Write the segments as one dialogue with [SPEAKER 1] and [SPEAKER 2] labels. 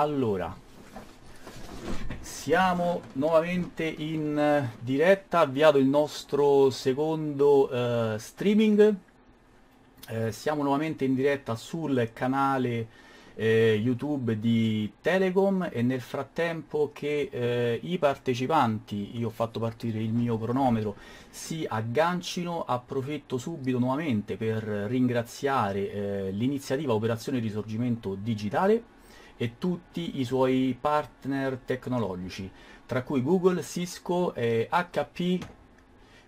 [SPEAKER 1] allora siamo nuovamente in eh, diretta avviato il nostro secondo eh, streaming eh, siamo nuovamente in diretta sul canale eh, youtube di telecom e nel frattempo che eh, i partecipanti io ho fatto partire il mio cronometro si aggancino approfitto subito nuovamente per ringraziare eh, l'iniziativa operazione risorgimento digitale e tutti i suoi partner tecnologici, tra cui Google, Cisco, eh, HP,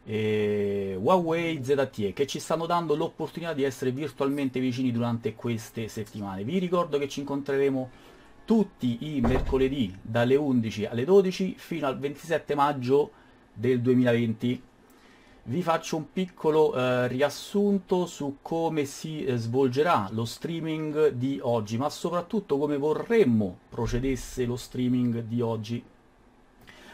[SPEAKER 1] eh, Huawei, ZTE, che ci stanno dando l'opportunità di essere virtualmente vicini durante queste settimane. Vi ricordo che ci incontreremo tutti i mercoledì dalle 11 alle 12 fino al 27 maggio del 2020 vi faccio un piccolo eh, riassunto su come si eh, svolgerà lo streaming di oggi, ma soprattutto come vorremmo procedesse lo streaming di oggi.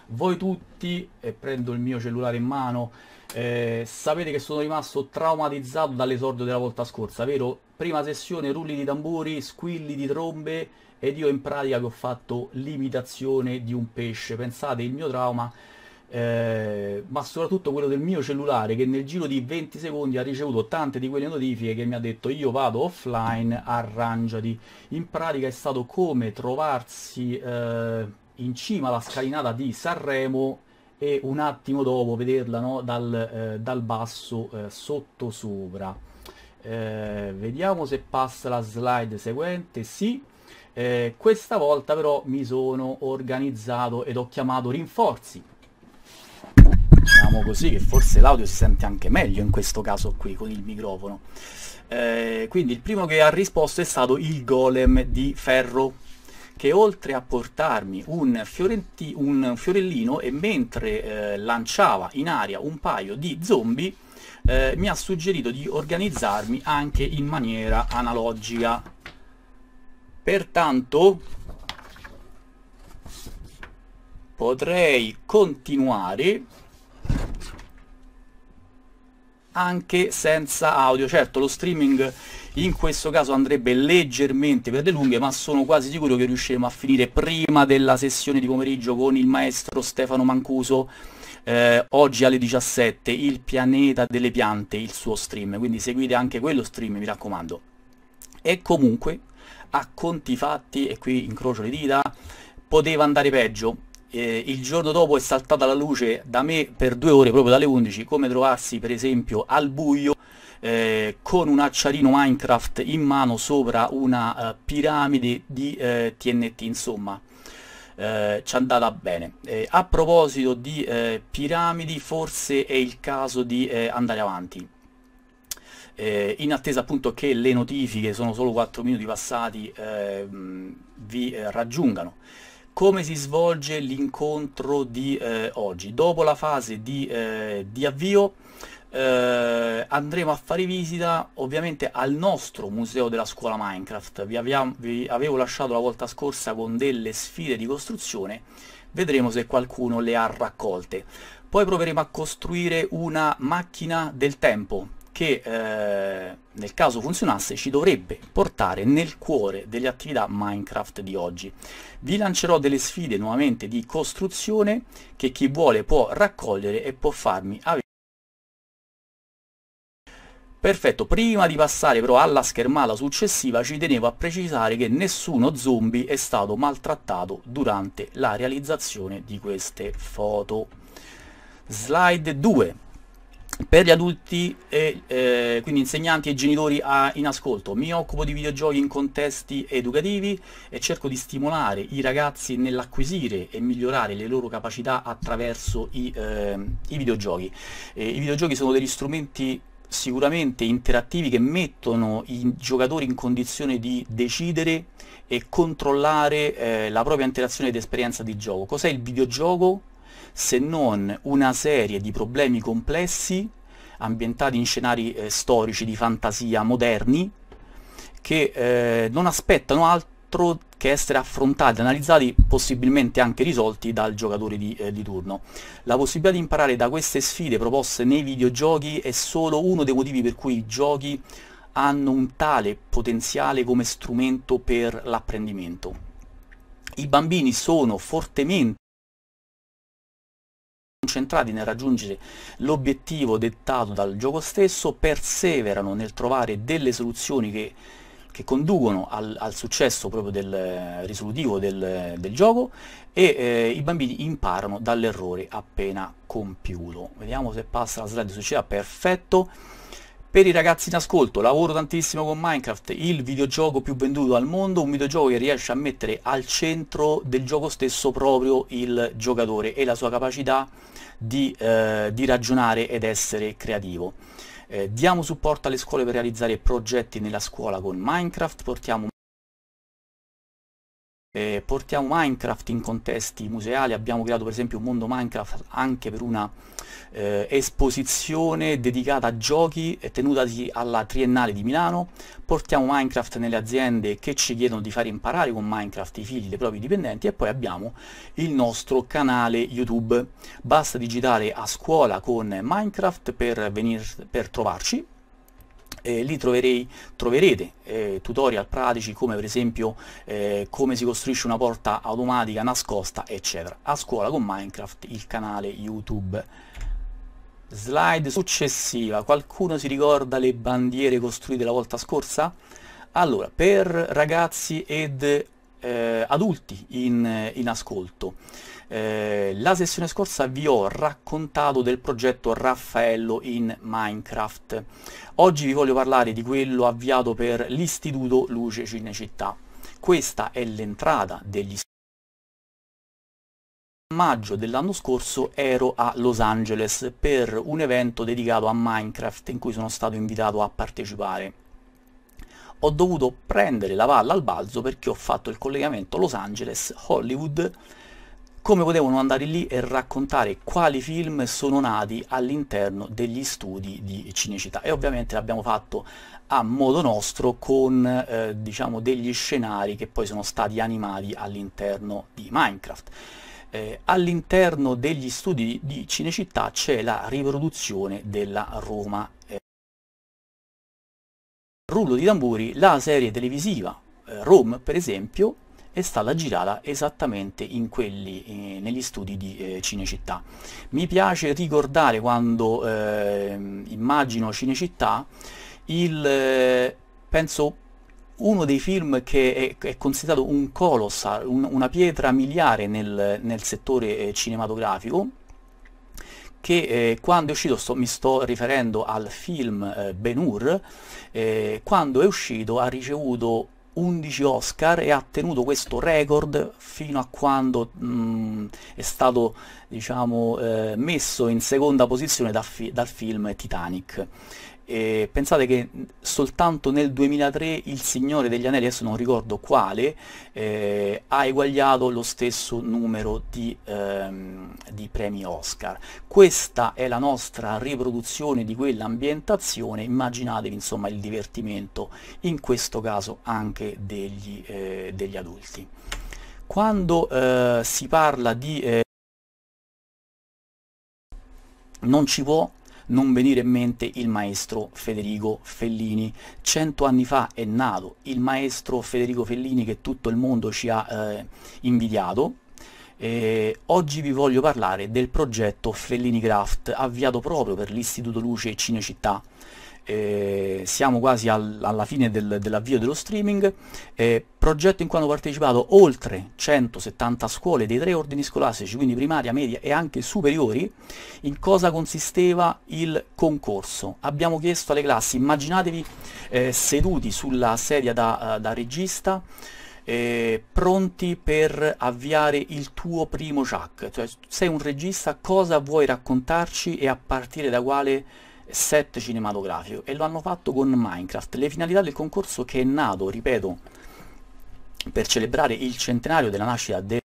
[SPEAKER 1] Voi tutti, e prendo il mio cellulare in mano, eh, sapete che sono rimasto traumatizzato dall'esordio della volta scorsa, vero? Prima sessione, rulli di tamburi, squilli di trombe ed io in pratica che ho fatto l'imitazione di un pesce. Pensate, il mio trauma eh, ma soprattutto quello del mio cellulare che nel giro di 20 secondi ha ricevuto tante di quelle notifiche che mi ha detto io vado offline, arrangiati. In pratica è stato come trovarsi eh, in cima alla scalinata di Sanremo e un attimo dopo vederla no, dal, eh, dal, basso eh, sotto sopra. Eh, vediamo se passa la slide seguente, sì. Eh, questa volta però mi sono organizzato ed ho chiamato rinforzi diciamo così che forse l'audio si sente anche meglio in questo caso qui con il microfono eh, quindi il primo che ha risposto è stato il golem di ferro che oltre a portarmi un, un fiorellino e mentre eh, lanciava in aria un paio di zombie eh, mi ha suggerito di organizzarmi anche in maniera analogica pertanto potrei continuare anche senza audio. Certo, lo streaming in questo caso andrebbe leggermente per le lunghe, ma sono quasi sicuro che riusciremo a finire prima della sessione di pomeriggio con il maestro Stefano Mancuso. Eh, oggi alle 17 il pianeta delle piante il suo stream quindi seguite anche quello stream mi raccomando e comunque a conti fatti e qui incrocio le dita poteva andare peggio eh, il giorno dopo è saltata la luce da me per due ore, proprio dalle 11, come trovarsi per esempio al buio eh, con un acciarino Minecraft in mano sopra una uh, piramide di eh, TNT, insomma. Eh, ci è andata bene. Eh, a proposito di eh, piramidi, forse è il caso di eh, andare avanti. Eh, in attesa appunto che le notifiche, sono solo 4 minuti passati, ehm, vi raggiungano come si svolge l'incontro di eh, oggi. Dopo la fase di, eh, di avvio eh, andremo a fare visita ovviamente al nostro museo della scuola Minecraft. Vi, abbiamo, vi avevo lasciato la volta scorsa con delle sfide di costruzione, vedremo se qualcuno le ha raccolte. Poi proveremo a costruire una macchina del tempo, che eh, nel caso funzionasse ci dovrebbe portare nel cuore delle attività Minecraft di oggi. Vi lancerò delle sfide nuovamente di costruzione che chi vuole può raccogliere e può farmi avere Perfetto, prima di passare però alla schermata successiva ci tenevo a precisare che nessuno zombie è stato maltrattato durante la realizzazione di queste foto. Slide 2 per gli adulti e eh, quindi insegnanti e genitori a, in ascolto. Mi occupo di videogiochi in contesti educativi e cerco di stimolare i ragazzi nell'acquisire e migliorare le loro capacità attraverso i, eh, i videogiochi. Eh, I videogiochi sono degli strumenti sicuramente interattivi che mettono i giocatori in condizione di decidere e controllare eh, la propria interazione ed esperienza di gioco. Cos'è il videogioco? se non una serie di problemi complessi ambientati in scenari eh, storici di fantasia moderni che eh, non aspettano altro che essere affrontati, analizzati, possibilmente anche risolti dal giocatore di, eh, di turno. La possibilità di imparare da queste sfide proposte nei videogiochi è solo uno dei motivi per cui i giochi hanno un tale potenziale come strumento per l'apprendimento. I bambini sono fortemente concentrati nel raggiungere l'obiettivo dettato dal gioco stesso, perseverano nel trovare delle soluzioni che, che conducono al, al, successo proprio del eh, risolutivo del, del gioco e eh, i bambini imparano dall'errore appena compiuto. Vediamo se passa la slide succeda, perfetto. Per i ragazzi in ascolto, lavoro tantissimo con Minecraft, il videogioco più venduto al mondo, un videogioco che riesce a mettere al centro del gioco stesso proprio il giocatore e la sua capacità di, eh, di ragionare ed essere creativo. Eh, diamo supporto alle scuole per realizzare progetti nella scuola con Minecraft, portiamo eh, portiamo Minecraft in contesti museali, abbiamo creato per esempio un mondo Minecraft anche per una eh, esposizione dedicata a giochi tenutasi alla Triennale di Milano, portiamo Minecraft nelle aziende che ci chiedono di fare imparare con Minecraft i figli dei propri dipendenti e poi abbiamo il nostro canale YouTube. Basta digitare a scuola con Minecraft per, venir, per trovarci eh, lì troverei, troverete eh, tutorial pratici come per esempio eh, come si costruisce una porta automatica nascosta eccetera. A scuola con Minecraft il canale YouTube. Slide successiva, qualcuno si ricorda le bandiere costruite la volta scorsa? Allora, per ragazzi ed eh, adulti in, in ascolto, eh, la sessione scorsa vi ho raccontato del progetto Raffaello in Minecraft. Oggi vi voglio parlare di quello avviato per l'Istituto Luce Cinecittà. Questa è l'entrata degli maggio dell'anno scorso ero a Los Angeles per un evento dedicato a Minecraft in cui sono stato invitato a partecipare. Ho dovuto prendere la palla al balzo perché ho fatto il collegamento Los Angeles-Hollywood come potevano andare lì e raccontare quali film sono nati all'interno degli studi di Cinecittà e ovviamente l'abbiamo fatto a modo nostro con eh, diciamo degli scenari che poi sono stati animati all'interno di Minecraft. Eh, all'interno degli studi di Cinecittà c'è la riproduzione della Roma. Eh, Rullo di tamburi, la serie televisiva eh, Rome per esempio e sta girata esattamente in quelli, eh, negli studi di eh, Cinecittà. Mi piace ricordare quando eh, immagino Cinecittà il, eh, penso, uno dei film che è, è considerato un colossal, un, una pietra miliare nel, nel settore eh, cinematografico, che eh, quando è uscito, sto, mi sto riferendo al film eh, Ben Hur, eh, quando è uscito ha ricevuto 11 Oscar e ha tenuto questo record fino a quando mh, è stato diciamo, eh, messo in seconda posizione da fi dal film Titanic eh, pensate che soltanto nel 2003 il Signore degli Anelli, adesso non ricordo quale, eh, ha eguagliato lo stesso numero di, ehm, di premi Oscar. Questa è la nostra riproduzione di quell'ambientazione, immaginatevi insomma il divertimento, in questo caso anche degli, eh, degli adulti. Quando eh, si parla di... Eh, non ci può non venire in mente il maestro Federico Fellini. Cento anni fa è nato il maestro Federico Fellini che tutto il mondo ci ha eh, invidiato, e oggi vi voglio parlare del progetto Fellini Craft avviato proprio per l'Istituto Luce Cinecittà eh, siamo quasi al, alla fine del, dell'avvio dello streaming, eh, progetto in cui hanno partecipato oltre 170 scuole dei tre ordini scolastici, quindi primaria, media e anche superiori, in cosa consisteva il concorso. Abbiamo chiesto alle classi, immaginatevi eh, seduti sulla sedia da, eh, da regista, eh, pronti per avviare il tuo primo Jack, cioè sei un regista, cosa vuoi raccontarci e a partire da quale set cinematografico e lo hanno fatto con Minecraft. Le finalità del concorso che è nato, ripeto, per celebrare il centenario della nascita del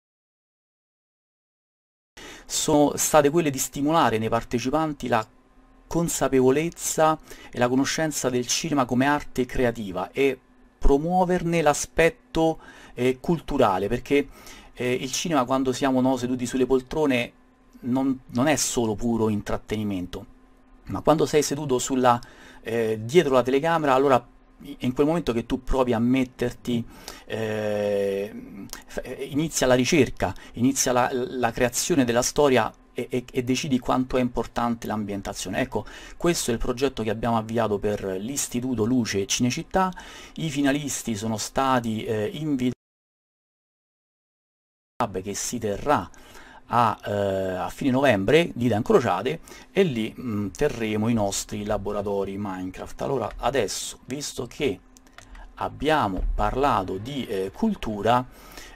[SPEAKER 1] sono state quelle di stimolare nei partecipanti la consapevolezza e la conoscenza del cinema come arte creativa e promuoverne l'aspetto eh, culturale, perché eh, il cinema quando siamo no, seduti sulle poltrone non, non è solo puro intrattenimento, ma quando sei seduto sulla, eh, dietro la telecamera, allora è in quel momento che tu provi a metterti, eh, inizia la ricerca, inizia la, la creazione della storia e, e, e, decidi quanto è importante l'ambientazione. Ecco, questo è il progetto che abbiamo avviato per l'Istituto Luce e Cinecittà, i finalisti sono stati eh, invitati che si terrà a, eh, a fine novembre, dita incrociate, e lì mh, mm, terremo i nostri laboratori Minecraft. Allora adesso, visto che abbiamo parlato di eh, cultura,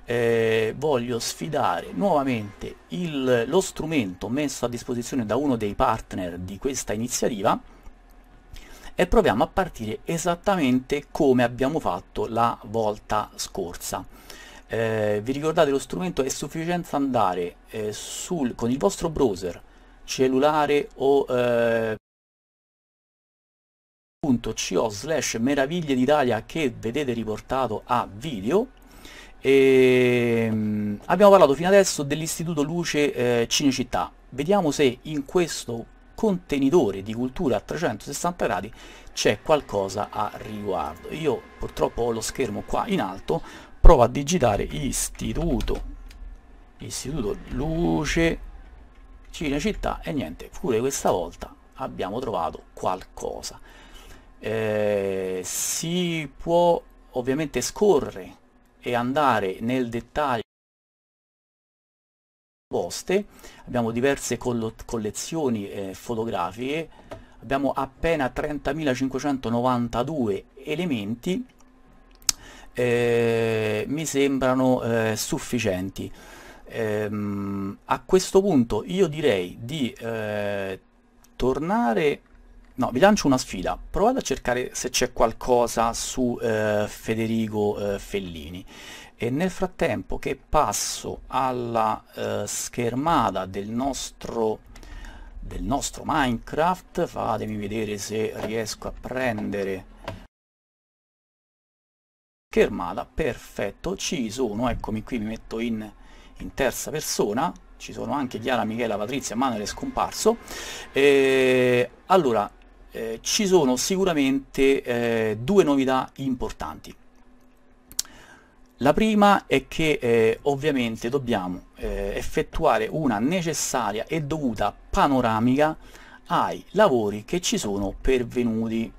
[SPEAKER 1] eh, voglio sfidare nuovamente il, lo strumento messo a disposizione da uno dei partner di questa iniziativa e proviamo a partire esattamente come abbiamo fatto la volta scorsa eh, vi ricordate lo strumento è sufficiente andare eh, sul, con il vostro browser cellulare o eh, .co slash meraviglie d'Italia che vedete riportato a video e, ehm, abbiamo parlato fino adesso dell'istituto luce eh, Cinecittà vediamo se in questo contenitore di cultura a 360 gradi c'è qualcosa a riguardo io purtroppo ho lo schermo qua in alto provo a digitare istituto istituto luce Cinecittà e niente pure questa volta abbiamo trovato qualcosa eh, si può ovviamente scorrere e andare nel dettaglio poste abbiamo diverse collezioni eh, fotografiche abbiamo appena 30.592 elementi eh, mi sembrano eh, sufficienti. Ehm, a questo punto io direi di eh, tornare... No, vi lancio una sfida, provate a cercare se c'è qualcosa su eh, Federico eh, Fellini e nel frattempo che passo alla eh, schermata del nostro del nostro Minecraft, fatemi vedere se riesco a prendere schermata perfetto, ci sono, eccomi qui, mi metto in, in terza persona, ci sono anche Chiara, Michela, Patrizia, Manuel è scomparso. E, allora, eh, ci sono sicuramente eh, due novità importanti. La prima è che eh, ovviamente dobbiamo eh, effettuare una necessaria e dovuta panoramica ai lavori che ci sono pervenuti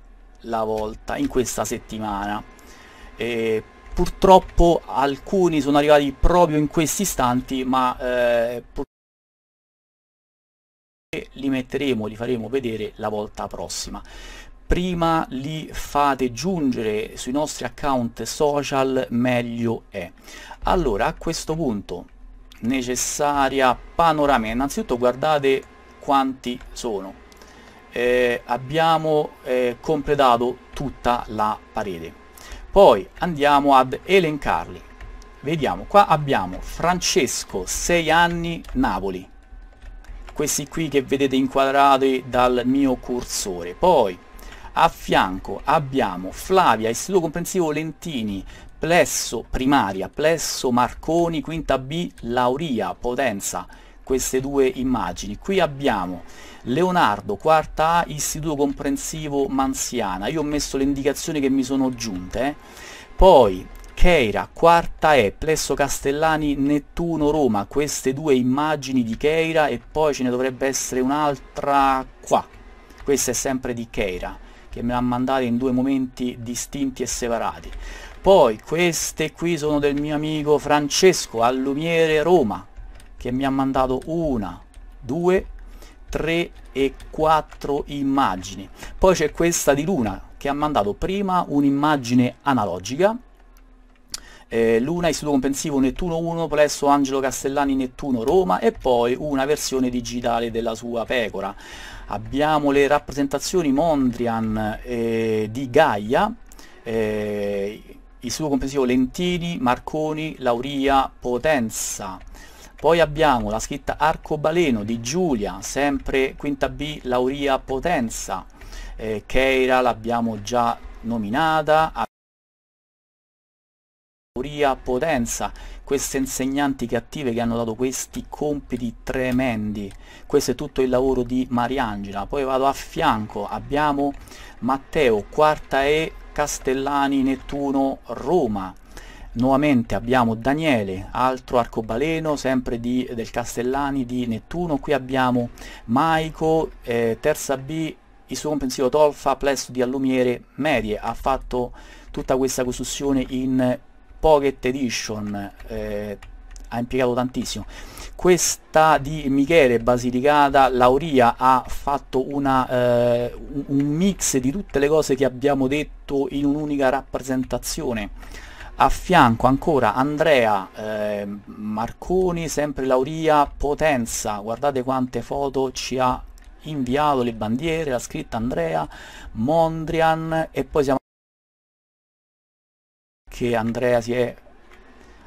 [SPEAKER 1] la volta in questa settimana e purtroppo alcuni sono arrivati proprio in questi istanti, ma eh, li metteremo, li faremo vedere la volta prossima prima li fate giungere sui nostri account social meglio è allora a questo punto necessaria panorama innanzitutto guardate quanti sono eh, abbiamo eh, completato tutta la parete poi andiamo ad elencarli. Vediamo, qua abbiamo Francesco, 6 anni, Napoli. Questi qui che vedete inquadrati dal mio cursore. Poi a fianco abbiamo Flavia, istituto comprensivo Lentini, plesso primaria, plesso Marconi, quinta B, Lauria, Potenza, queste due immagini. Qui abbiamo Leonardo, quarta A, istituto comprensivo Mansiana. Io ho messo le indicazioni che mi sono giunte. Eh. Poi Keira, quarta E, Plesso Castellani, Nettuno Roma, queste due immagini di Keira e poi ce ne dovrebbe essere un'altra qua, questa è sempre di Keira, che me l'ha mandata in due momenti distinti e separati. Poi queste qui sono del mio amico Francesco Allumiere Roma, che mi ha mandato una, due, 3 e 4 immagini. Poi c'è questa di Luna che ha mandato prima un'immagine analogica eh, Luna Istituto Compensivo Nettuno 1 presso Angelo Castellani Nettuno Roma e poi una versione digitale della sua pecora. Abbiamo le rappresentazioni Mondrian eh, di Gaia, eh, Istituto Compensivo Lentini, Marconi, Lauria, Potenza. Poi abbiamo la scritta Arcobaleno di Giulia, sempre quinta B Lauria Potenza. Eh, Keira l'abbiamo già nominata. Lauria Potenza, queste insegnanti cattive che hanno dato questi compiti tremendi. Questo è tutto il lavoro di Mariangela. Poi vado a fianco, abbiamo Matteo, quarta E Castellani Nettuno Roma nuovamente abbiamo Daniele, altro arcobaleno, sempre di, del Castellani di Nettuno, qui abbiamo Maico, eh, terza B, il suo pensivo Tolfa, plesso di allumiere medie, ha fatto tutta questa costruzione in Pocket Edition, eh, ha impiegato tantissimo. Questa di Michele Basilicata Lauria ha fatto una, eh, un mix di tutte le cose che abbiamo detto in un'unica rappresentazione a fianco ancora Andrea, eh, Marconi, sempre Lauria, Potenza, guardate quante foto ci ha inviato, le bandiere, la scritta Andrea, Mondrian e poi siamo che Andrea si è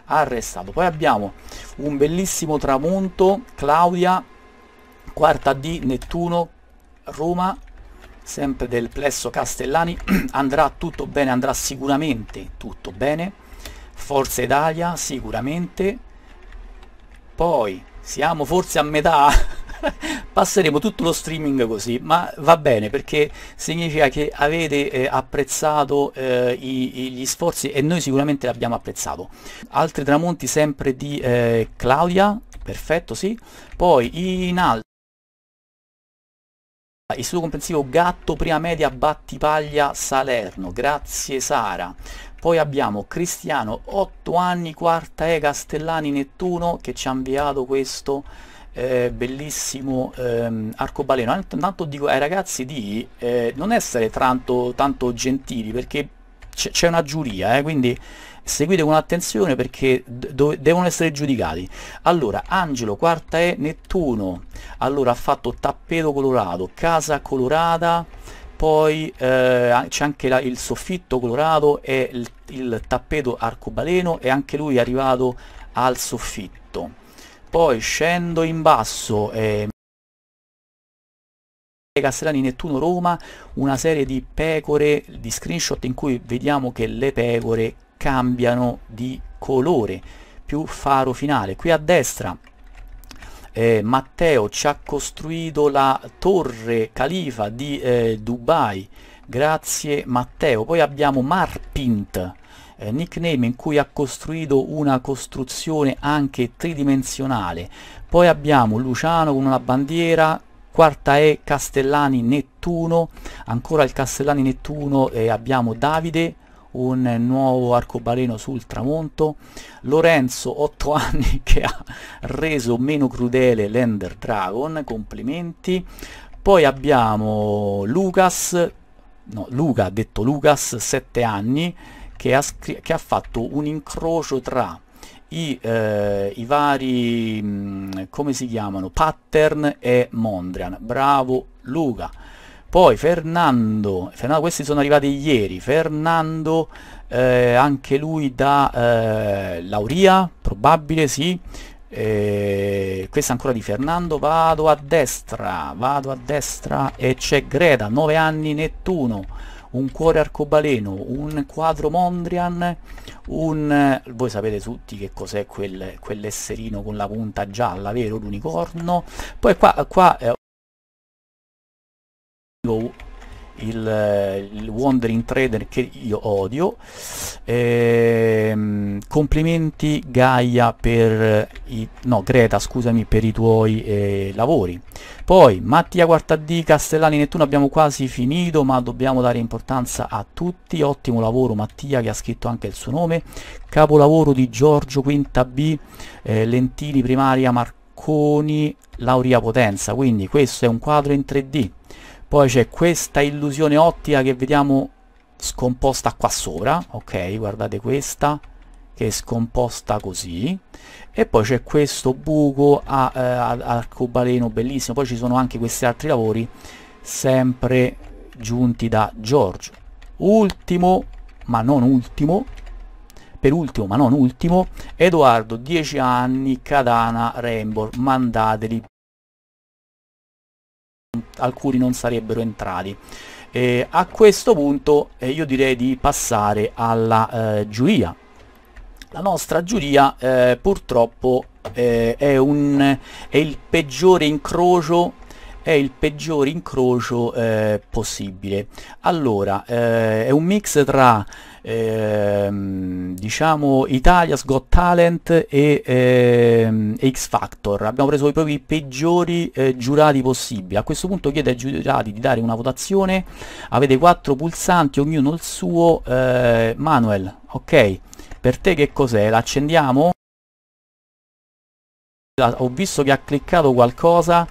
[SPEAKER 1] arrestato. Poi abbiamo un bellissimo tramonto, Claudia, quarta di Nettuno, Roma, sempre del plesso Castellani, andrà tutto bene, andrà sicuramente tutto bene Forza Italia sicuramente. Poi siamo forse a metà. Passeremo tutto lo streaming così, ma va bene perché significa che avete eh, apprezzato eh, i, i, gli sforzi e noi sicuramente l'abbiamo apprezzato. Altri tramonti sempre di eh, Claudia, perfetto sì. Poi in alto il suo comprensivo Gatto Prima Media Battipaglia Salerno, grazie Sara. Poi abbiamo Cristiano, 8 anni, quarta E, Castellani, Nettuno, che ci ha inviato questo eh, bellissimo ehm, arcobaleno. Intanto dico ai ragazzi di eh, non essere tanto, tanto gentili, perché c'è una giuria, eh, quindi seguite con attenzione perché devono essere giudicati. Allora, Angelo, quarta E, Nettuno, allora ha fatto tappeto colorato, casa colorata, poi eh, c'è anche la, il soffitto colorato e il, il tappeto arcobaleno e anche lui è arrivato al soffitto poi scendo in basso eh, Castellani Nettuno Roma una serie di pecore di screenshot in cui vediamo che le pecore cambiano di colore più faro finale qui a destra eh, Matteo ci ha costruito la torre califa di eh, Dubai grazie Matteo poi abbiamo Marpint eh, nickname in cui ha costruito una costruzione anche tridimensionale poi abbiamo Luciano con una bandiera quarta è Castellani Nettuno ancora il Castellani Nettuno eh, abbiamo Davide un nuovo arcobaleno sul tramonto, Lorenzo 8 anni che ha reso meno crudele l'Ender Dragon, complimenti, poi abbiamo Lucas, no, Luca, detto Lucas, 7 anni, che ha, che ha fatto un incrocio tra i, eh, i, vari, mh, mm, come si chiamano, pattern e Mondrian. Bravo Luca! Poi Fernando, Fernando questi sono arrivati ieri, Fernando eh, anche lui da eh, Lauria, probabile sì, eh, questa ancora di Fernando, vado a destra, vado a destra e c'è Greta, 9 anni Nettuno, un cuore arcobaleno, un quadro Mondrian, un... voi sapete tutti che cos'è quel, quell'esserino con la punta gialla, vero? L'unicorno. Poi qua... qua eh, il, il, wandering trader che io odio ehm, complimenti Gaia per i, no Greta scusami per i tuoi eh, lavori poi Mattia Quartadì Castellani Nettuno abbiamo quasi finito ma dobbiamo dare importanza a tutti ottimo lavoro Mattia che ha scritto anche il suo nome capolavoro di Giorgio Quinta B eh, Lentini Primaria Marconi Lauria Potenza quindi questo è un quadro in 3D poi c'è questa illusione ottica che vediamo scomposta qua sopra, ok, guardate questa, che è scomposta così e poi c'è questo buco a, eh, arcobaleno bellissimo poi ci sono anche questi altri lavori sempre giunti da Giorgio ultimo ma non ultimo per ultimo ma non ultimo Edoardo 10 anni Cadana Rainbow mandateli alcuni non sarebbero entrati. Eh, a questo punto eh, io direi di passare alla eh, giuria. La nostra giuria eh, purtroppo eh, è, un, è, il peggiore incrocio, il peggiore incrocio eh, possibile. Allora, è un mix tra ehm, diciamo Italia's Got Talent e, ehm, X Factor abbiamo preso i propri peggiori eh, giurati possibili a questo punto chiede ai giurati di dare una votazione avete quattro pulsanti ognuno il suo eh, Manuel ok per te che cos'è? l'accendiamo? Ah, ho visto che ha cliccato qualcosa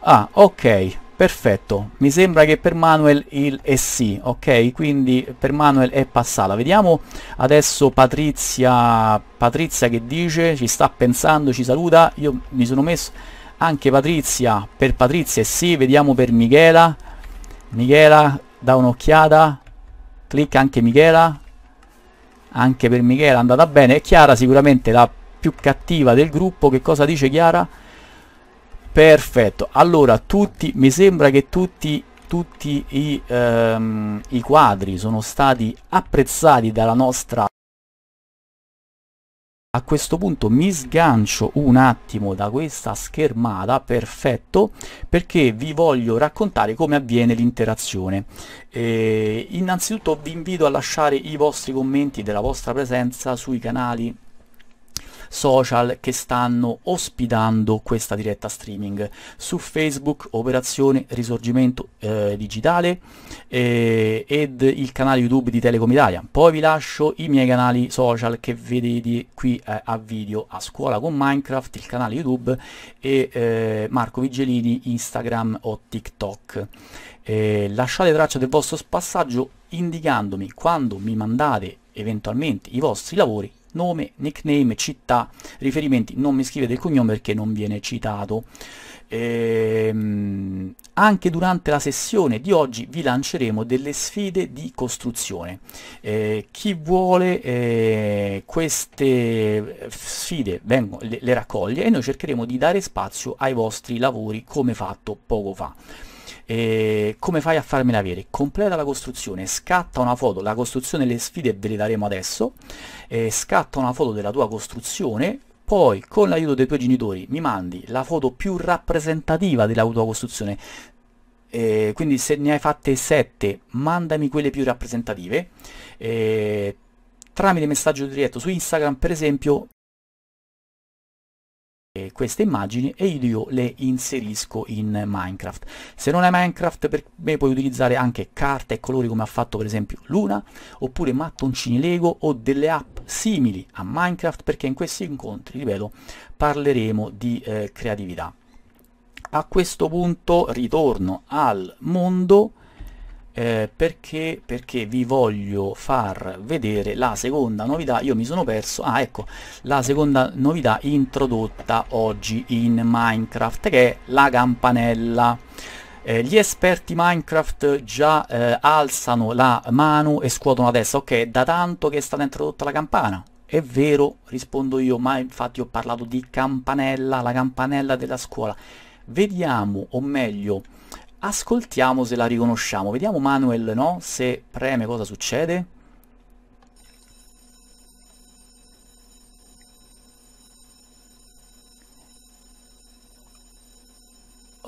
[SPEAKER 1] ah ok Perfetto, mi sembra che per Manuel il è sì, ok? Quindi per Manuel è passata. Vediamo adesso Patrizia, Patrizia che dice, ci sta pensando, ci saluta. Io mi sono messo anche Patrizia, per Patrizia è sì, vediamo per Michela. Michela, da un'occhiata, clicca anche Michela. Anche per Michela è andata bene. e Chiara sicuramente la più cattiva del gruppo, che cosa dice Chiara? perfetto allora tutti mi sembra che tutti tutti i, um, i quadri sono stati apprezzati dalla nostra a questo punto mi sgancio un attimo da questa schermata, perfetto, perché vi voglio raccontare come avviene l'interazione. Eh, innanzitutto vi invito a lasciare i vostri commenti della vostra presenza sui canali social che stanno ospitando questa diretta streaming. Su Facebook Operazione Risorgimento eh, Digitale eh, ed il canale YouTube di Telecom Italia. Poi vi lascio i miei canali social che vedete qui eh, a video a scuola con Minecraft, il canale YouTube e eh, Marco Vigelini Instagram o TikTok. Eh, lasciate traccia del vostro passaggio indicandomi quando mi mandate eventualmente i vostri lavori nome, nickname, città, riferimenti, non mi scrive del cognome perché non viene citato. Ehm, anche durante la sessione di oggi vi lanceremo delle sfide di costruzione. Eh, chi vuole eh, queste eh, sfide vengo, le, le raccoglie e noi cercheremo di dare spazio ai vostri lavori come fatto poco fa. E eh, come fai a farmela avere? Completa la costruzione, scatta una foto, la costruzione e le sfide ve le daremo adesso, eh, scatta una foto della tua costruzione, poi con l'aiuto dei tuoi genitori mi mandi la foto più rappresentativa della tua costruzione, eh, quindi se ne hai fatte 7 mandami quelle più rappresentative, eh, tramite messaggio diretto su Instagram per esempio eh, queste immagini e io le inserisco in Minecraft. Se non è Minecraft per me puoi utilizzare anche carte e colori come ha fatto per esempio Luna, oppure mattoncini Lego o delle app simili a Minecraft perché in questi incontri, ripeto, parleremo di eh, creatività. A questo punto ritorno al mondo eh, perché, perché vi voglio far vedere la seconda novità, io mi sono perso, ah ecco, la seconda novità introdotta oggi in Minecraft che è la campanella. Eh, gli esperti Minecraft già eh, alzano la mano e scuotono la testa, ok, da tanto che è stata introdotta la campana, è vero, rispondo io, ma infatti ho parlato di campanella, la campanella della scuola. Vediamo, o meglio, Ascoltiamo se la riconosciamo. Vediamo Manuel, no? Se preme cosa succede.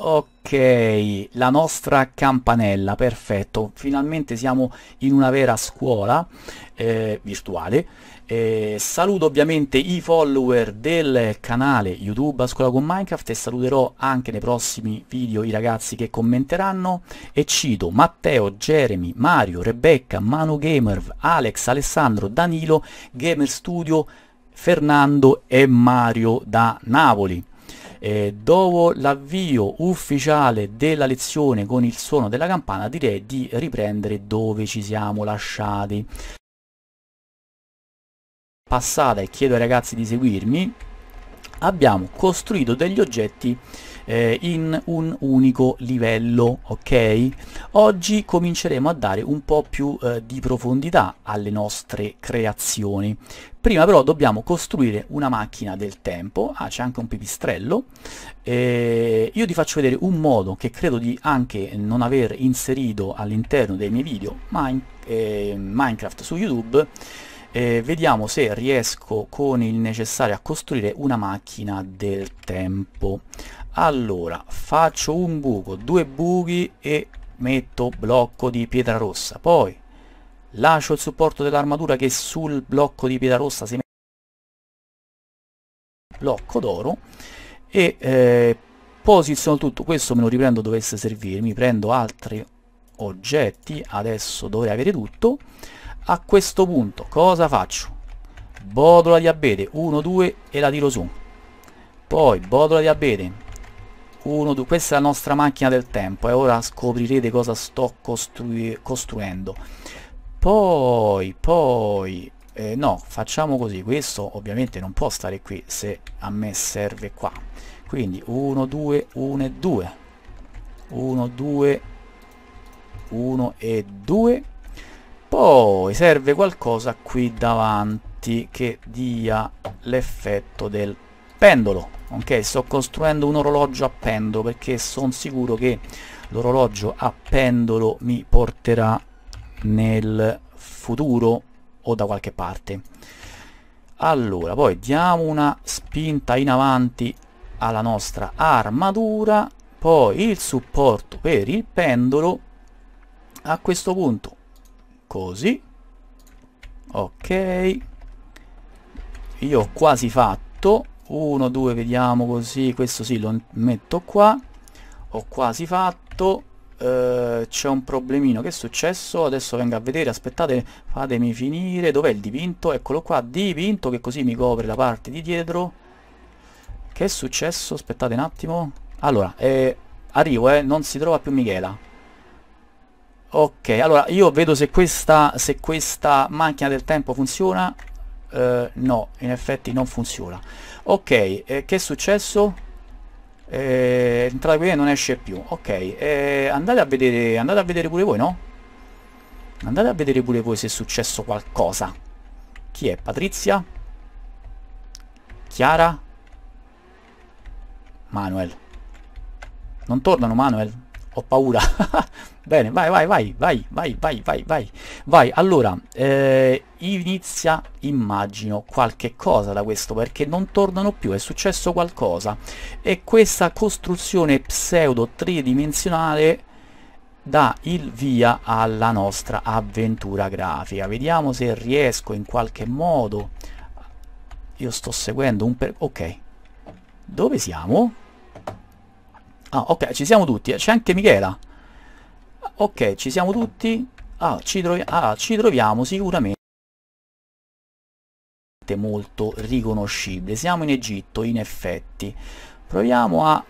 [SPEAKER 1] Ok, la nostra campanella, perfetto, finalmente siamo in una vera scuola eh, virtuale. Eh, saluto ovviamente i follower del canale YouTube A Scuola con Minecraft e saluterò anche nei prossimi video i ragazzi che commenteranno e cito Matteo, Jeremy, Mario, Rebecca, Manu Gamer, Alex, Alessandro, Danilo, Gamer Studio, Fernando e Mario da Napoli eh, dopo l'avvio ufficiale della lezione con il suono della campana direi di riprendere dove ci siamo lasciati passata e chiedo ai ragazzi di seguirmi abbiamo costruito degli oggetti eh, in un unico livello ok oggi cominceremo a dare un po più eh, di profondità alle nostre creazioni Prima però dobbiamo costruire una macchina del tempo, ah c'è anche un pipistrello, eh, io ti faccio vedere un modo che credo di anche non aver inserito all'interno dei miei video mine, eh, Minecraft su YouTube, eh, vediamo se riesco con il necessario a costruire una macchina del tempo. Allora, faccio un buco, due buchi e metto blocco di pietra rossa, poi lascio il supporto dell'armatura che sul blocco di pietra rossa si mette blocco d'oro e eh, posiziono tutto questo me lo riprendo dovesse servirmi prendo altri oggetti adesso dovrei avere tutto a questo punto cosa faccio botola di abete 1 2 e la tiro su poi botola di abete 1 2 questa è la nostra macchina del tempo e eh. ora scoprirete cosa sto costru costruendo poi, poi... Eh, no, facciamo così. Questo ovviamente non può stare qui se a me serve qua. Quindi 1, 2, 1 e 2. 1, 2, 1 e 2. Poi serve qualcosa qui davanti che dia l'effetto del pendolo. Ok, sto costruendo un orologio a pendolo perché sono sicuro che l'orologio a pendolo mi porterà nel futuro o da qualche parte allora poi diamo una spinta in avanti alla nostra armatura poi il supporto per il pendolo a questo punto così ok io ho quasi fatto 1 2 vediamo così questo sì lo metto qua ho quasi fatto eh, c'è un problemino che è successo adesso vengo a vedere aspettate fatemi finire dov'è il dipinto eccolo qua dipinto che così mi copre la parte di dietro che è successo aspettate un attimo allora eh, arrivo eh non si trova più Michela ok allora io vedo se questa se questa macchina del tempo funziona eh, no in effetti non funziona ok eh, che è successo eh, entrata qui e non esce più ok eh, andate a vedere andate a vedere pure voi no? andate a vedere pure voi se è successo qualcosa chi è? Patrizia? Chiara? Manuel non tornano Manuel ho paura Bene, vai, vai, vai, vai, vai, vai, vai, vai. Vai, allora, eh, inizia, immagino, qualche cosa da questo, perché non tornano più, è successo qualcosa. E questa costruzione pseudo tridimensionale dà il via alla nostra avventura grafica. Vediamo se riesco in qualche modo... Io sto seguendo un per... ok. Dove siamo? Ah, ok, ci siamo tutti. C'è anche Michela ok ci siamo tutti ah ci, ah, ci troviamo sicuramente molto riconoscibile siamo in Egitto in effetti proviamo a,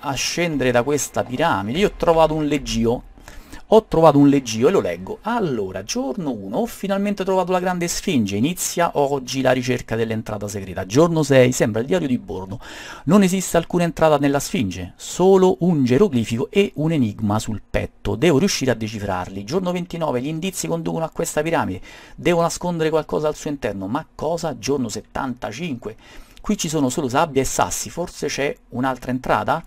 [SPEAKER 1] a scendere da questa piramide io ho trovato un leggio ho trovato un leggio e lo leggo. Allora, giorno 1, ho finalmente trovato la grande sfinge, inizia oggi la ricerca dell'entrata segreta. Giorno 6, sembra il diario di bordo. Non esiste alcuna entrata nella sfinge, solo un geroglifico e un enigma sul petto. Devo riuscire a decifrarli. Giorno 29, gli indizi conducono a questa piramide. Devo nascondere qualcosa al suo interno. Ma cosa? Giorno 75. Qui ci sono solo sabbia e sassi, forse c'è un'altra entrata?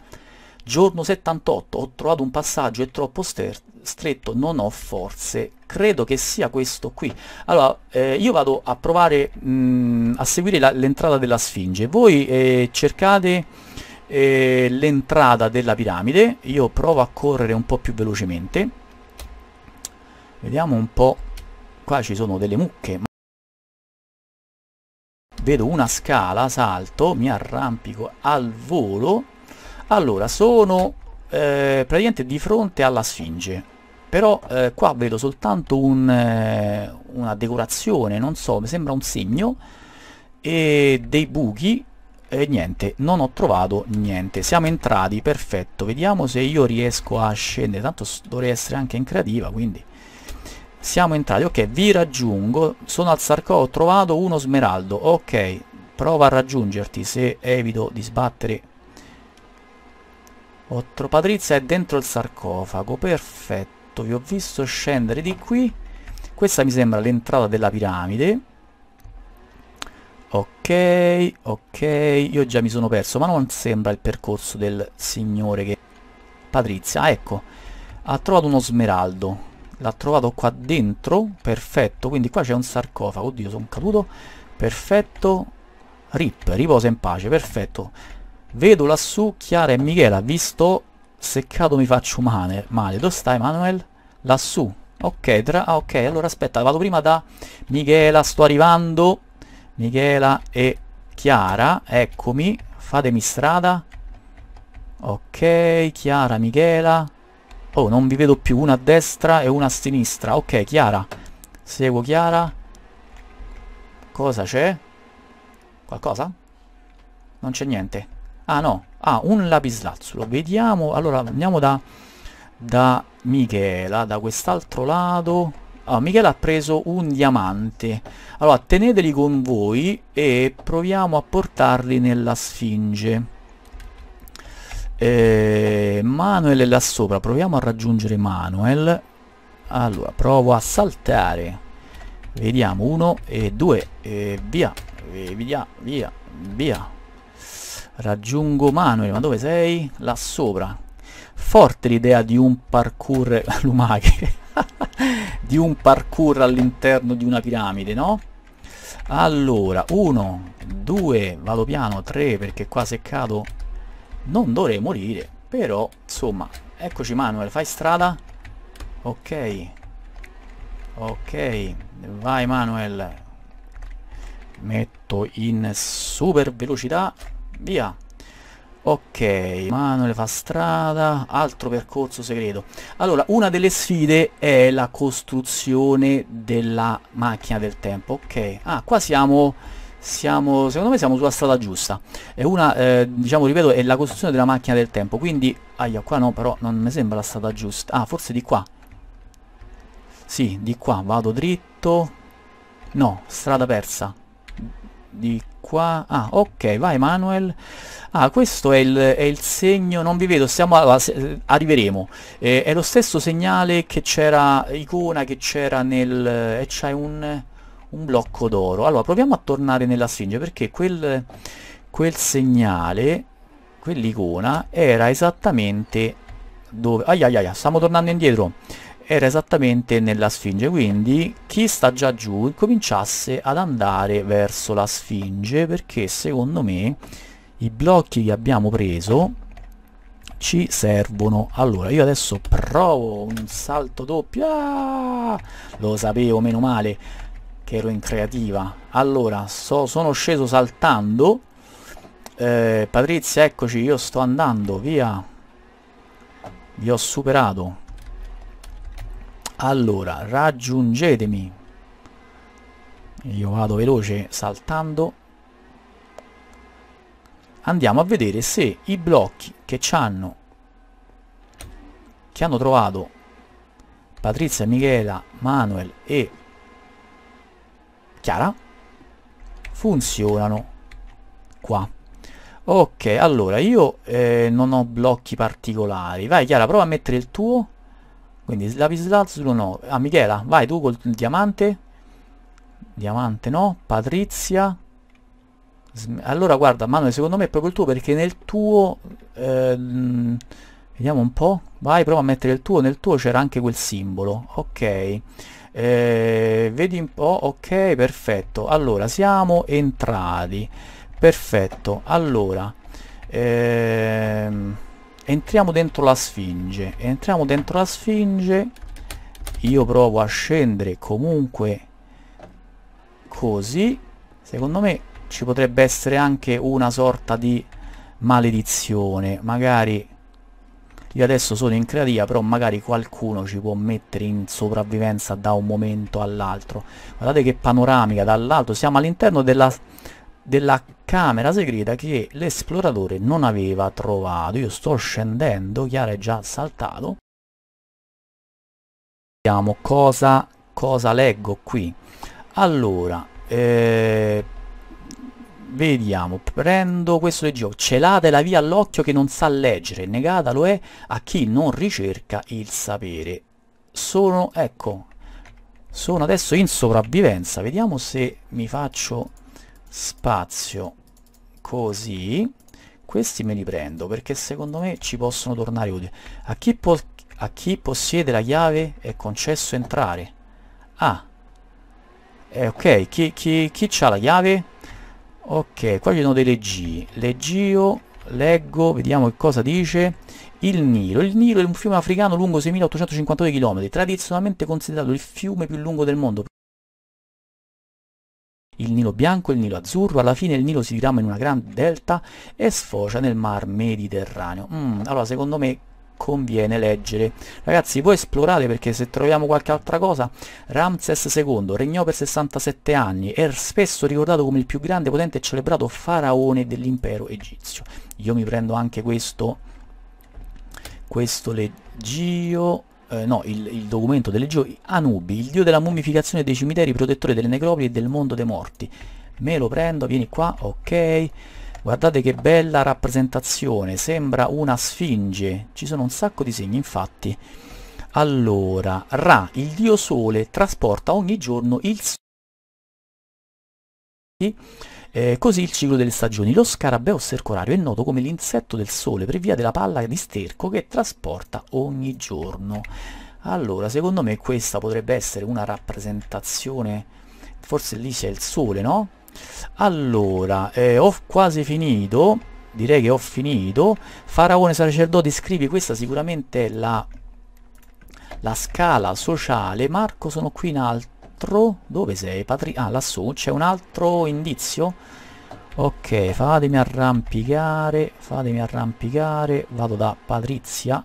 [SPEAKER 1] Giorno 78, ho trovato un passaggio, è troppo stretto, non ho forze. Credo che sia questo qui. Allora, eh, io vado a provare mh, mm, a seguire l'entrata della Sfinge. Voi eh, cercate eh, l'entrata della piramide. Io provo a correre un po' più velocemente. Vediamo un po'. Qua ci sono delle mucche. Vedo una scala, salto, mi arrampico al volo allora, sono eh, praticamente di fronte alla Sfinge. Però eh, qua vedo soltanto un, eh, una decorazione, non so, mi sembra un segno, e dei buchi, e niente, non ho trovato niente. Siamo entrati, perfetto. Vediamo se io riesco a scendere, tanto dovrei essere anche in creativa, quindi... Siamo entrati, ok, vi raggiungo, sono al sarco, ho trovato uno smeraldo, ok, prova a raggiungerti se evito di sbattere Otto. Patrizia è dentro il sarcofago, perfetto. Vi ho visto scendere di qui. Questa mi sembra l'entrata della piramide. Ok, ok. Io già mi sono perso, ma non sembra il percorso del signore che... Patrizia, ah, ecco. Ha trovato uno smeraldo. L'ha trovato qua dentro. Perfetto. Quindi qua c'è un sarcofago. Oddio, sono caduto. Perfetto. Rip, riposa in pace. Perfetto. Vedo lassù Chiara e Michela, visto seccato mi faccio male. male. Dove sta Emanuel? Lassù. Ok, tra... ah, ok, allora aspetta, vado prima da Michela, sto arrivando. Michela e Chiara, eccomi, fatemi strada. Ok, Chiara, Michela. Oh, non vi vedo più, una a destra e una a sinistra. Ok, Chiara. Seguo Chiara. Cosa c'è? Qualcosa? Non c'è niente. Ah no, ah, un lapislazzolo. Vediamo, allora andiamo da, da Michela, da quest'altro lato. Ah, Michela ha preso un diamante. Allora, teneteli con voi e proviamo a portarli nella sfinge. Eh, Manuel è là sopra, proviamo a raggiungere Manuel. Allora, provo a saltare. Vediamo, uno e due, e via, e via, via, via. Raggiungo Manuel, ma dove sei? Là sopra. Forte l'idea di un parkour... Lumache. di un parkour all'interno di una piramide, no? Allora, 1, 2, vado piano, 3, perché qua se cado non dovrei morire. Però, insomma, eccoci Manuel, fai strada. Ok. Ok, vai Manuel. Metto in super velocità via ok Manuel fa strada altro percorso segreto allora una delle sfide è la costruzione della macchina del tempo ok ah qua siamo siamo secondo me siamo sulla strada giusta è una eh, diciamo ripeto è la costruzione della macchina del tempo quindi aia qua no però non mi sembra la strada giusta ah forse di qua sì di qua vado dritto no strada persa di qua ah ok vai Manuel ah questo è il, è il segno non vi vedo stiamo a, arriveremo eh, è lo stesso segnale che c'era icona che c'era nel e eh, c'hai un, un blocco d'oro allora proviamo a tornare nella stringe perché quel quel segnale quell'icona era esattamente dove ai ai ai stiamo tornando indietro era esattamente nella Sfinge, quindi chi sta già giù cominciasse ad andare verso la Sfinge perché secondo me i blocchi che abbiamo preso ci servono allora io adesso provo un salto doppio ah, lo sapevo meno male che ero in creativa allora so, sono sceso saltando eh, Patrizia eccoci io sto andando via vi ho superato allora raggiungetemi io vado veloce saltando andiamo a vedere se i blocchi che ci hanno che hanno trovato Patrizia, Michela, Manuel e Chiara funzionano qua ok allora io eh, non ho blocchi particolari vai Chiara prova a mettere il tuo quindi Lapislazzulo no ah Michela vai tu col diamante diamante no Patrizia allora guarda Manuel secondo me è proprio il tuo perché nel tuo ehm, vediamo un po' vai prova a mettere il tuo nel tuo c'era anche quel simbolo ok eh, vedi un po' ok perfetto allora siamo entrati perfetto allora ehm, entriamo dentro la sfinge entriamo dentro la sfinge io provo a scendere comunque così secondo me ci potrebbe essere anche una sorta di maledizione magari io adesso sono in creativa però magari qualcuno ci può mettere in sopravvivenza da un momento all'altro guardate che panoramica dall'alto siamo all'interno della della camera segreta che l'esploratore non aveva trovato. Io sto scendendo, Chiara è già saltato. Vediamo cosa, cosa leggo qui. Allora, eh, vediamo, prendo questo leggevo. celate la via all'occhio che non sa leggere, negata lo è eh, a chi non ricerca il sapere. Sono, ecco, sono adesso in sopravvivenza, vediamo se mi faccio spazio così questi me li prendo perché secondo me ci possono tornare utili a chi, a chi possiede la chiave è concesso entrare ah eh, ok chi, chi, chi ha la chiave ok qua ci sono delle G leggio leggo vediamo che cosa dice il Nilo il Nilo è un fiume africano lungo 6852 km tradizionalmente considerato il fiume più lungo del mondo il Nilo bianco e il Nilo azzurro, alla fine il Nilo si dirama in una grande delta e sfocia nel mar Mediterraneo. Mm, allora secondo me conviene leggere. Ragazzi, voi esplorate perché se troviamo qualche altra cosa, Ramses II regnò per 67 anni, è spesso ricordato come il più grande, potente e celebrato faraone dell'impero egizio. Io mi prendo anche questo, questo leggio eh, no, il, il, documento delle gioie, Anubi, il dio della mummificazione dei cimiteri, protettore delle necropoli e del mondo dei morti. Me lo prendo, vieni qua, ok. Guardate che bella rappresentazione, sembra una sfinge. Ci sono un sacco di segni, infatti. Allora, Ra, il dio sole, trasporta ogni giorno il sole eh, così il ciclo delle stagioni. Lo scarabeo stercorario è noto come l'insetto del sole per via della palla di sterco che trasporta ogni giorno. Allora, secondo me questa potrebbe essere una rappresentazione, forse lì c'è il sole, no? Allora, eh, ho quasi finito, direi che ho finito. Faraone sacerdote scrivi, questa sicuramente è la, la scala sociale. Marco, sono qui in alto altro... Dove sei? Patri... Ah, lassù. C'è un altro indizio? Ok, fatemi arrampicare. Fatemi arrampicare. Vado da Patrizia.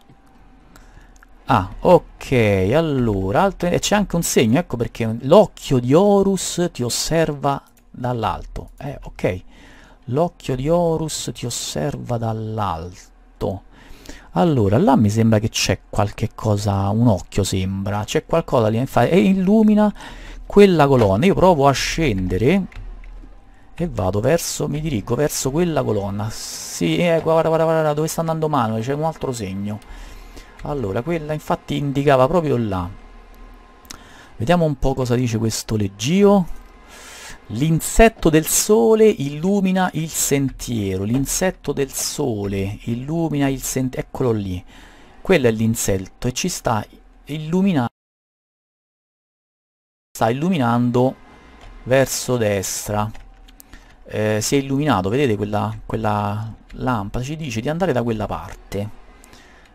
[SPEAKER 1] Ah, ok, allora, altre... c'è anche un segno, ecco perché l'occhio di Horus ti osserva dall'alto. Eh, ok, l'occhio di Horus ti osserva dall'alto. Allora, là mi sembra che c'è qualche cosa, un occhio sembra, c'è qualcosa lì, infatti, e illumina quella colonna io provo a scendere e vado verso mi dirigo verso quella colonna si sì, eh, guarda, guarda guarda dove sta andando mano c'è un altro segno allora quella infatti indicava proprio là vediamo un po' cosa dice questo leggio L'insetto del sole illumina il sentiero, l'insetto del sole illumina il sentiero, eccolo lì, quello è l'insetto e ci sta illuminando sta illuminando verso destra eh, si è illuminato vedete quella, quella, lampada ci dice di andare da quella parte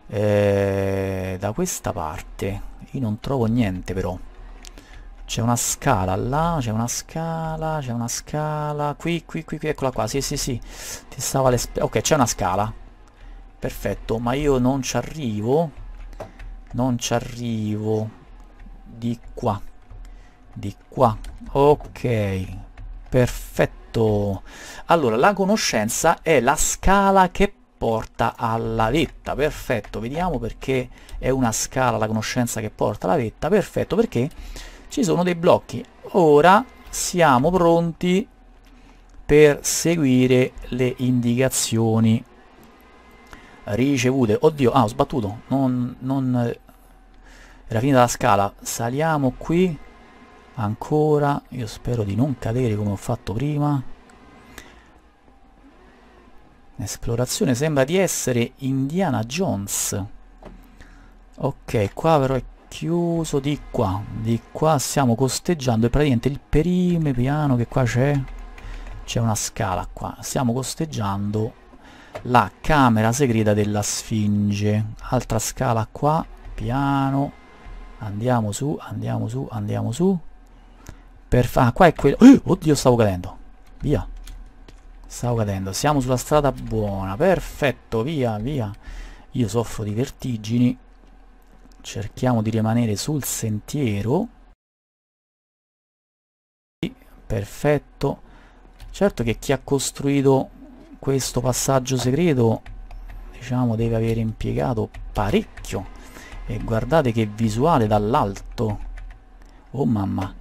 [SPEAKER 1] eh, da questa parte io non trovo niente però c'è una scala là c'è una scala c'è una scala qui qui qui qui eccola qua sì sì sì ti stava le ok c'è una scala perfetto ma io non ci arrivo non ci arrivo di qua di qua ok perfetto allora la conoscenza è la scala che porta alla vetta perfetto vediamo perché è una scala la conoscenza che porta alla vetta perfetto perché ci sono dei blocchi ora siamo pronti per seguire le indicazioni ricevute oddio ah ho sbattuto non, non era finita la scala saliamo qui ancora io spero di non cadere come ho fatto prima esplorazione sembra di essere Indiana Jones ok qua però è chiuso di qua di qua stiamo costeggiando è praticamente il perime piano che qua c'è c'è una scala qua stiamo costeggiando la camera segreta della sfinge altra scala qua piano andiamo su andiamo su andiamo su per fa... Ah, qua è quello... Oh, eh, oddio, stavo cadendo. Via. Stavo cadendo. Siamo sulla strada buona. Perfetto, via, via. Io soffro di vertigini. Cerchiamo di rimanere sul sentiero. Perfetto. Certo che chi ha costruito questo passaggio segreto, diciamo, deve aver impiegato parecchio. E guardate che visuale dall'alto. Oh mamma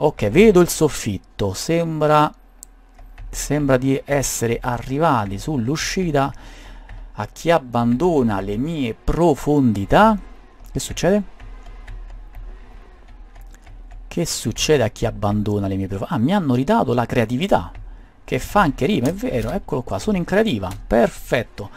[SPEAKER 1] ok vedo il soffitto sembra sembra di essere arrivati sull'uscita a chi abbandona le mie profondità che succede? che succede a chi abbandona le mie profondità? ah mi hanno ridato la creatività che fa anche rima è vero eccolo qua sono in creativa perfetto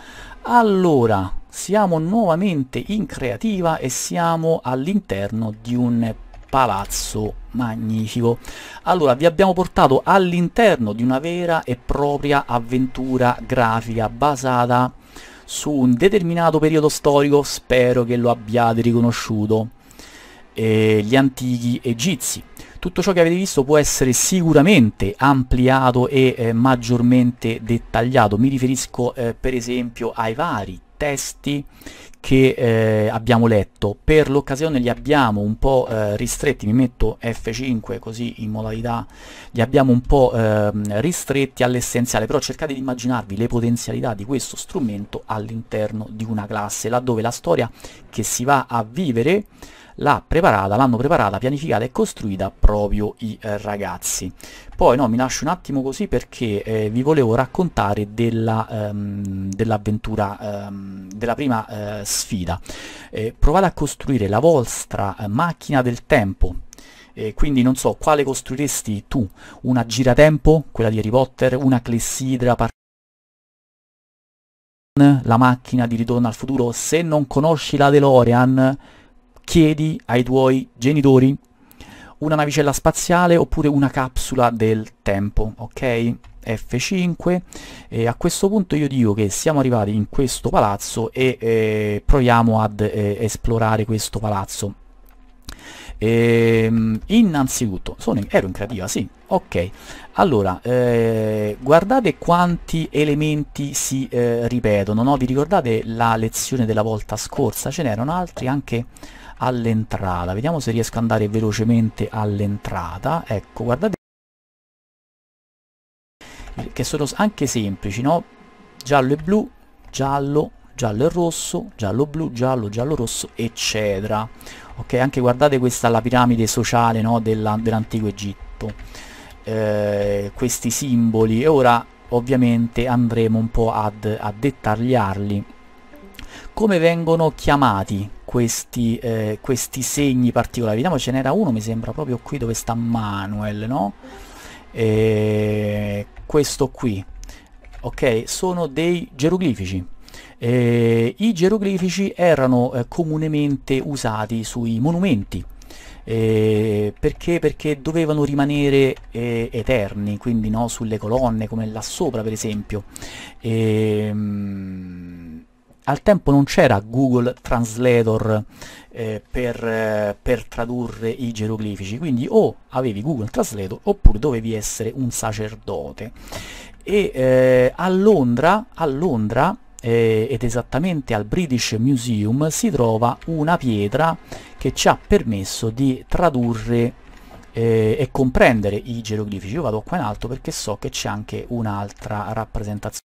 [SPEAKER 1] allora siamo nuovamente in creativa e siamo all'interno di un palazzo magnifico. Allora, vi abbiamo portato all'interno di una vera e propria avventura grafica basata su un determinato periodo storico, spero che lo abbiate riconosciuto, eh, gli antichi egizi. Tutto ciò che avete visto può essere sicuramente ampliato e eh, maggiormente dettagliato, mi riferisco eh, per esempio ai vari testi che eh, abbiamo letto. Per l'occasione li abbiamo un po' eh, ristretti, mi metto F5 così in modalità, li abbiamo un po' eh, ristretti all'essenziale, però cercate di immaginarvi le potenzialità di questo strumento all'interno di una classe, laddove la storia che si va a vivere l'ha preparata, l'hanno preparata, pianificata e costruita proprio i eh, ragazzi. Poi no, mi lascio un attimo così perché eh, vi volevo raccontare ehm, dell'avventura, ehm, dell ehm, della prima eh, sfida. Eh, provate a costruire la vostra eh, macchina del tempo, eh, quindi non so quale costruiresti tu, una giratempo, quella di Harry Potter, una clessidra la macchina di ritorno al futuro, se non conosci la DeLorean chiedi ai tuoi genitori una navicella spaziale oppure una capsula del tempo, ok? F5 e a questo punto io dico che siamo arrivati in questo palazzo e eh, proviamo ad eh, esplorare questo palazzo. Ehm, innanzitutto, sono in, ero in creativa, sì, ok. Allora, eh, guardate quanti elementi si eh, ripetono, no? Vi ricordate la lezione della volta scorsa? Ce n'erano altri anche all'entrata vediamo se riesco ad andare velocemente all'entrata ecco guardate che sono anche semplici no giallo e blu giallo giallo e rosso giallo blu giallo giallo rosso eccetera ok anche guardate questa la piramide sociale no, dell'antico dell egitto eh, questi simboli e ora ovviamente andremo un po' ad, a dettagliarli come vengono chiamati questi, eh, questi segni particolari. Vediamo, ce n'era uno, mi sembra, proprio qui dove sta Manuel, no? E questo qui. Ok, sono dei geroglifici. E I geroglifici erano eh, comunemente usati sui monumenti. Eh, perché? perché? dovevano rimanere eh, eterni, quindi no, sulle colonne come là sopra per esempio. E, ehm, al tempo non c'era Google Translator eh, per, eh, per, tradurre i geroglifici, quindi o avevi Google Translator oppure dovevi essere un sacerdote. E eh, a Londra, a Londra eh, ed esattamente al British Museum, si trova una pietra che ci ha permesso di tradurre eh, e comprendere i geroglifici. Io vado qua in alto perché so che c'è anche un'altra rappresentazione.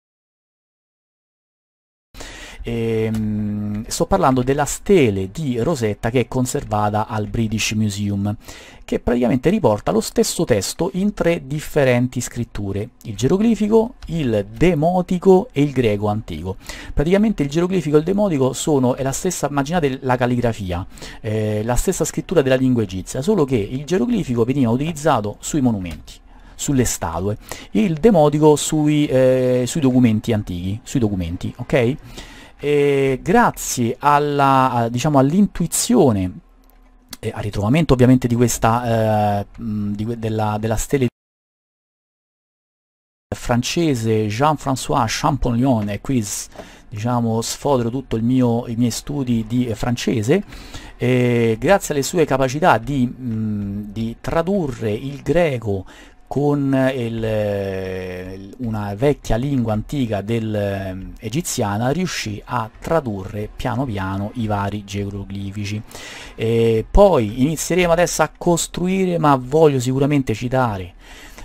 [SPEAKER 1] Ehm, sto parlando della stele di Rosetta che è conservata al British Museum, che praticamente riporta lo stesso testo in tre differenti scritture, il geroglifico, il demotico e il greco antico. Praticamente il geroglifico e il demotico sono, è la stessa, immaginate la calligrafia, eh, la stessa scrittura della lingua egizia, solo che il geroglifico veniva utilizzato sui monumenti sulle statue, il demotico sui, eh, sui documenti antichi, sui documenti, ok? eh, grazie alla, diciamo, all'intuizione eh, al ritrovamento ovviamente di questa, eh, di, della, della stella francese Jean-François Champollion e qui diciamo sfodero tutto il mio, i miei studi di eh, francese grazie alle sue capacità di, mh, di tradurre il greco con il, una vecchia lingua antica dell'egiziana eh, riuscì a tradurre piano piano i vari geroglifici. E poi inizieremo adesso a costruire, ma voglio sicuramente citare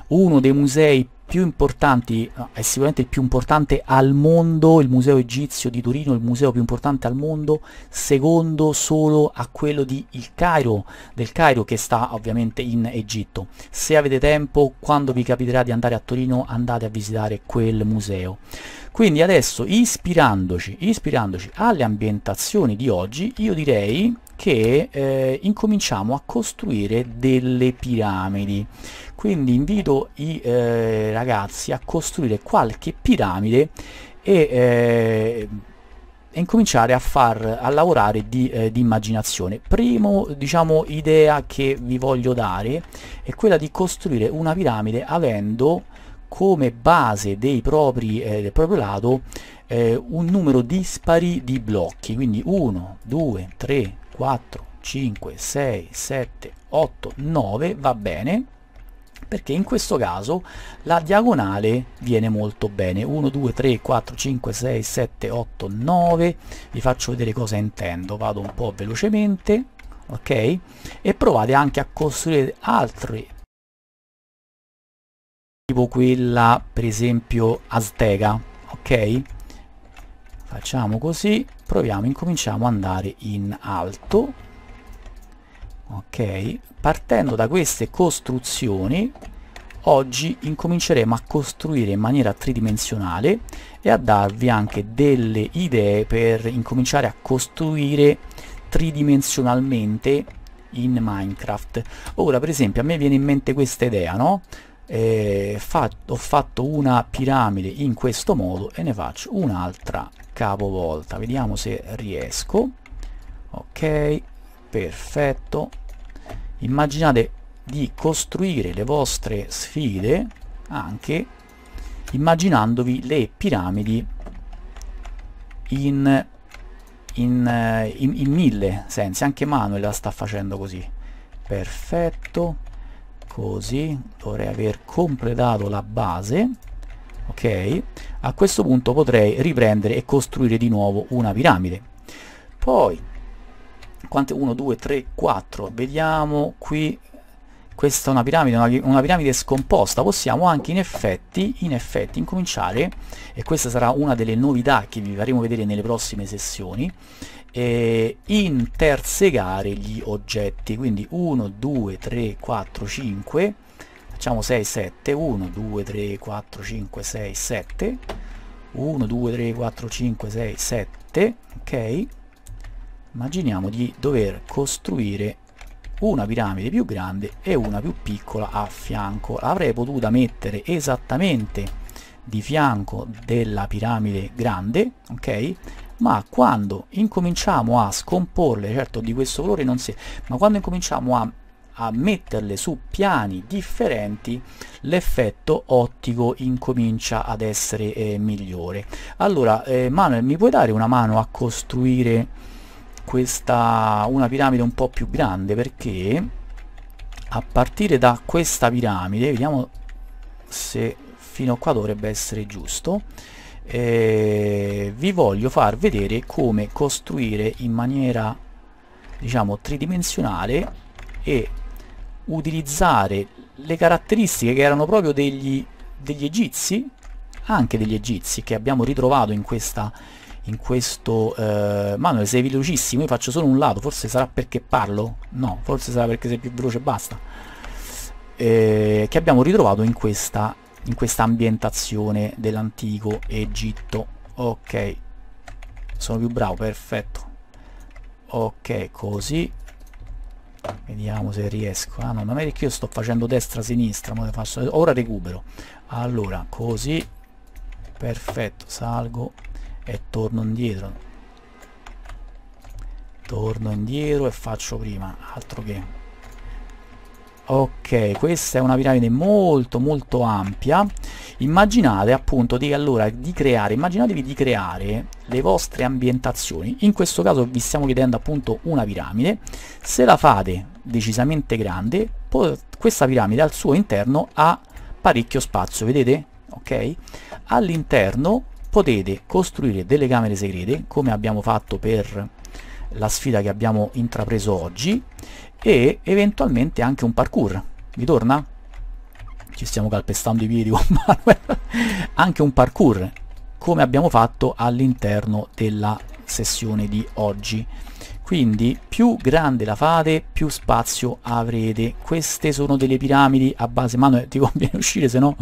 [SPEAKER 1] uno dei musei più importanti, eh, è sicuramente il più importante al mondo, il Museo Egizio di Torino, il museo più importante al mondo, secondo solo a quello di Il Cairo, del Cairo che sta ovviamente in Egitto. Se avete tempo, quando vi capiterà di andare a Torino, andate a visitare quel museo. Quindi adesso ispirandoci, ispirandoci alle ambientazioni di oggi, io direi che eh, incominciamo a costruire delle piramidi quindi invito i eh, ragazzi a costruire qualche piramide e, eh, e incominciare a far a lavorare di, eh, di immaginazione primo diciamo idea che vi voglio dare è quella di costruire una piramide avendo come base dei propri, eh, del proprio lato eh, un numero dispari di blocchi quindi 1 2 3 4, 5, 6, 7, 8, 9 va bene perché in questo caso la diagonale viene molto bene 1, 2, 3, 4, 5, 6, 7, 8, 9 vi faccio vedere cosa intendo vado un po' velocemente ok e provate anche a costruire altri tipo quella per esempio azteca ok facciamo così proviamo incominciamo ad andare in alto ok partendo da queste costruzioni oggi incominceremo a costruire in maniera tridimensionale e a darvi anche delle idee per incominciare a costruire tridimensionalmente in Minecraft ora per esempio a me viene in mente questa idea no? Eh, fatto, ho fatto una piramide in questo modo e ne faccio un'altra capovolta vediamo se riesco ok perfetto immaginate di costruire le vostre sfide anche immaginandovi le piramidi in, in, eh, in, in mille sensi anche Manuel la sta facendo così perfetto così dovrei aver completato la base ok a questo punto potrei riprendere e costruire di nuovo una piramide poi quante 1 2 3 4 vediamo qui questa è una piramide, una, una, piramide scomposta, possiamo anche in effetti, in effetti incominciare, e questa sarà una delle novità che vi faremo vedere nelle prossime sessioni, eh, intersegare gli oggetti, quindi 1, 2, 3, 4, 5, facciamo 6 7 1 2 3 4 5 6 7 1 2 3 4 5 6 7 ok immaginiamo di dover costruire una piramide più grande e una più piccola a fianco avrei potuta mettere esattamente di fianco della piramide grande ok ma quando incominciamo a scomporle certo di questo colore non si ma quando incominciamo a a metterle su piani differenti l'effetto ottico incomincia ad essere eh, migliore allora eh, Manuel mi puoi dare una mano a costruire questa una piramide un po' più grande perché a partire da questa piramide vediamo se fino a qua dovrebbe essere giusto eh, vi voglio far vedere come costruire in maniera diciamo tridimensionale e utilizzare le caratteristiche che erano proprio degli, degli egizi, anche degli egizi che abbiamo ritrovato in, questa, in questo eh, manual sei velocissimo io faccio solo un lato forse sarà perché parlo no forse sarà perché sei più veloce basta eh, che abbiamo ritrovato in questa in questa ambientazione dell'antico Egitto ok sono più bravo perfetto ok così vediamo se riesco ah no ma è che io sto facendo destra sinistra faccio... ora recupero allora così perfetto salgo e torno indietro torno indietro e faccio prima altro che ok questa è una piramide molto molto ampia immaginate appunto di allora di creare immaginatevi di creare le vostre ambientazioni in questo caso vi stiamo chiedendo appunto una piramide se la fate decisamente grande questa piramide al suo interno ha parecchio spazio vedete ok all'interno potete costruire delle camere segrete come abbiamo fatto per la sfida che abbiamo intrapreso oggi e eventualmente anche un parkour. Vi torna? Ci stiamo calpestando i piedi con Manuel. anche un parkour, come abbiamo fatto all'interno della sessione di oggi. Quindi più grande la fate, più spazio avrete. Queste sono delle piramidi a base... Manuel, ti conviene uscire, se no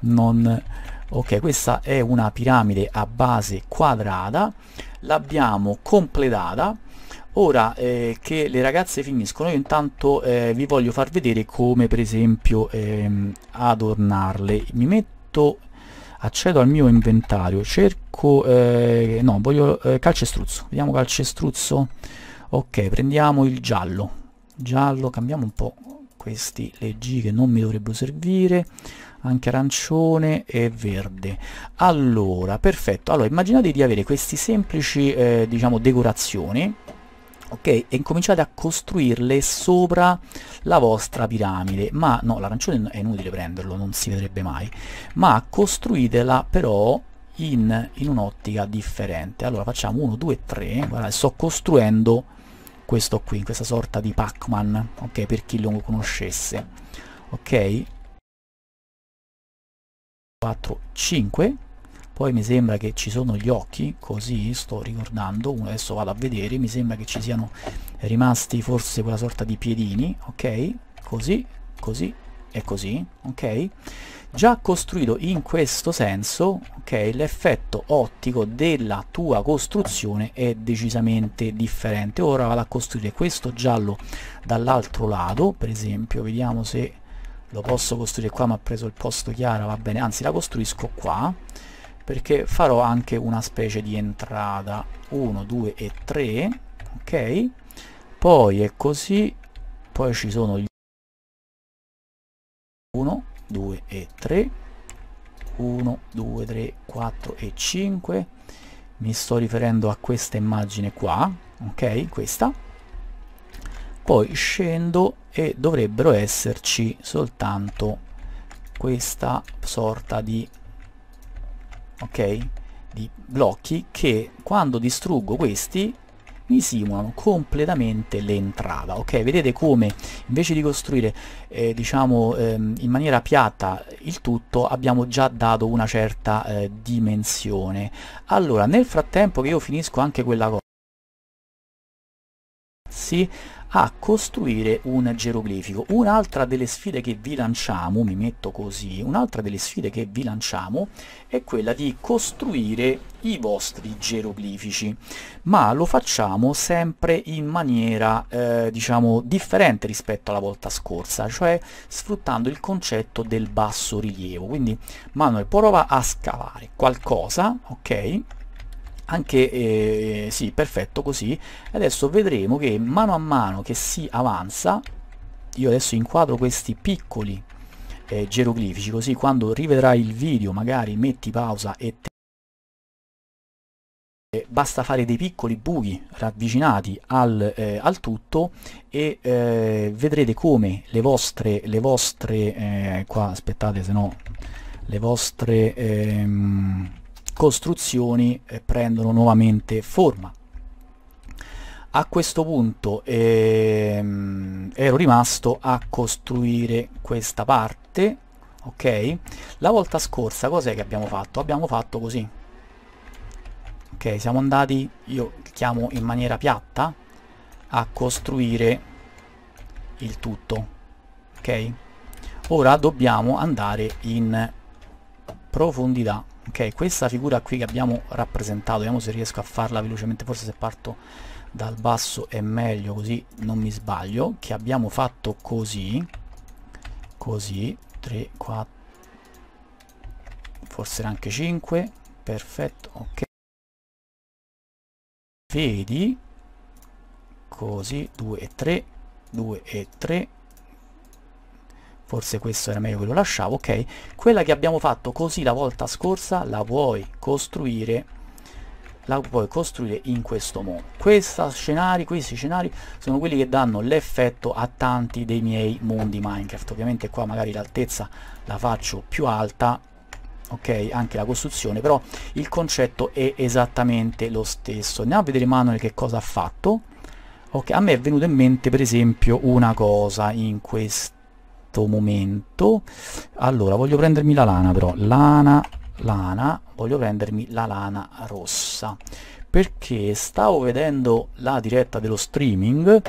[SPEAKER 1] non... Ok, questa è una piramide a base quadrata. L'abbiamo completata ora eh, che le ragazze finiscono io intanto eh, vi voglio far vedere come per esempio ehm, adornarle mi metto accedo al mio inventario cerco eh, no voglio eh, calcestruzzo vediamo calcestruzzo ok prendiamo il giallo giallo cambiamo un po' questi leggi che non mi dovrebbero servire anche arancione e verde allora perfetto allora immaginate di avere questi semplici eh, diciamo decorazioni ok e incominciate a costruirle sopra la vostra piramide ma no l'arancione è inutile prenderlo non si vedrebbe mai ma costruitela però in, in un'ottica differente allora facciamo 1 2 3 guarda sto costruendo questo qui questa sorta di Pac-Man ok per chi lo conoscesse ok 4 5 poi mi sembra che ci sono gli occhi così sto ricordando uno adesso vado a vedere mi sembra che ci siano rimasti forse quella sorta di piedini ok così così e così ok già costruito in questo senso ok l'effetto ottico della tua costruzione è decisamente differente ora vado a costruire questo giallo dall'altro lato per esempio vediamo se lo posso costruire qua ma ha preso il posto chiaro va bene anzi la costruisco qua perché farò anche una specie di entrata 1, 2 e 3 ok poi è così poi ci sono gli 1, 2 e 3 1, 2, 3, 4 e 5 mi sto riferendo a questa immagine qua ok questa poi scendo e dovrebbero esserci soltanto questa sorta di ok di blocchi che quando distruggo questi mi simulano completamente l'entrata ok vedete come invece di costruire eh, diciamo ehm, in maniera piatta il tutto abbiamo già dato una certa eh, dimensione allora nel frattempo che io finisco anche quella cosa sì, a costruire un geroglifico. Un'altra delle sfide che vi lanciamo, mi metto così, un'altra delle sfide che vi lanciamo è quella di costruire i vostri geroglifici, ma lo facciamo sempre in maniera, eh, diciamo, differente rispetto alla volta scorsa, cioè sfruttando il concetto del basso rilievo. Quindi Manuel prova a scavare qualcosa, ok? anche eh, sì perfetto così adesso vedremo che mano a mano che si avanza io adesso inquadro questi piccoli eh, geroglifici così quando rivedrai il video magari metti pausa e te eh, basta fare dei piccoli buchi ravvicinati al, eh, al tutto e eh, vedrete come le vostre le vostre eh, qua aspettate se no le vostre ehm, costruzioni eh, prendono nuovamente forma. A questo punto ehm, ero rimasto a costruire questa parte, ok? La volta scorsa cos'è che abbiamo fatto? Abbiamo fatto così, ok? Siamo andati, io chiamo in maniera piatta, a costruire il tutto, ok? Ora dobbiamo andare in profondità ok questa figura qui che abbiamo rappresentato vediamo se riesco a farla velocemente forse se parto dal basso è meglio così non mi sbaglio che abbiamo fatto così così 3 4 forse anche 5 perfetto ok vedi così 2 e 3 2 e 3 forse questo era meglio che lo lasciavo, ok? Quella che abbiamo fatto così la volta scorsa la puoi costruire la puoi costruire in questo modo. Scenari, questi scenari sono quelli che danno l'effetto a tanti dei miei mondi Minecraft. Ovviamente qua magari l'altezza la faccio più alta, ok, anche la costruzione, però il concetto è esattamente lo stesso. Andiamo a vedere Manuel che cosa ha fatto. Ok, a me è venuto in mente per esempio una cosa in questo questo momento allora voglio prendermi la lana però lana lana voglio prendermi la lana rossa perché stavo vedendo la diretta dello streaming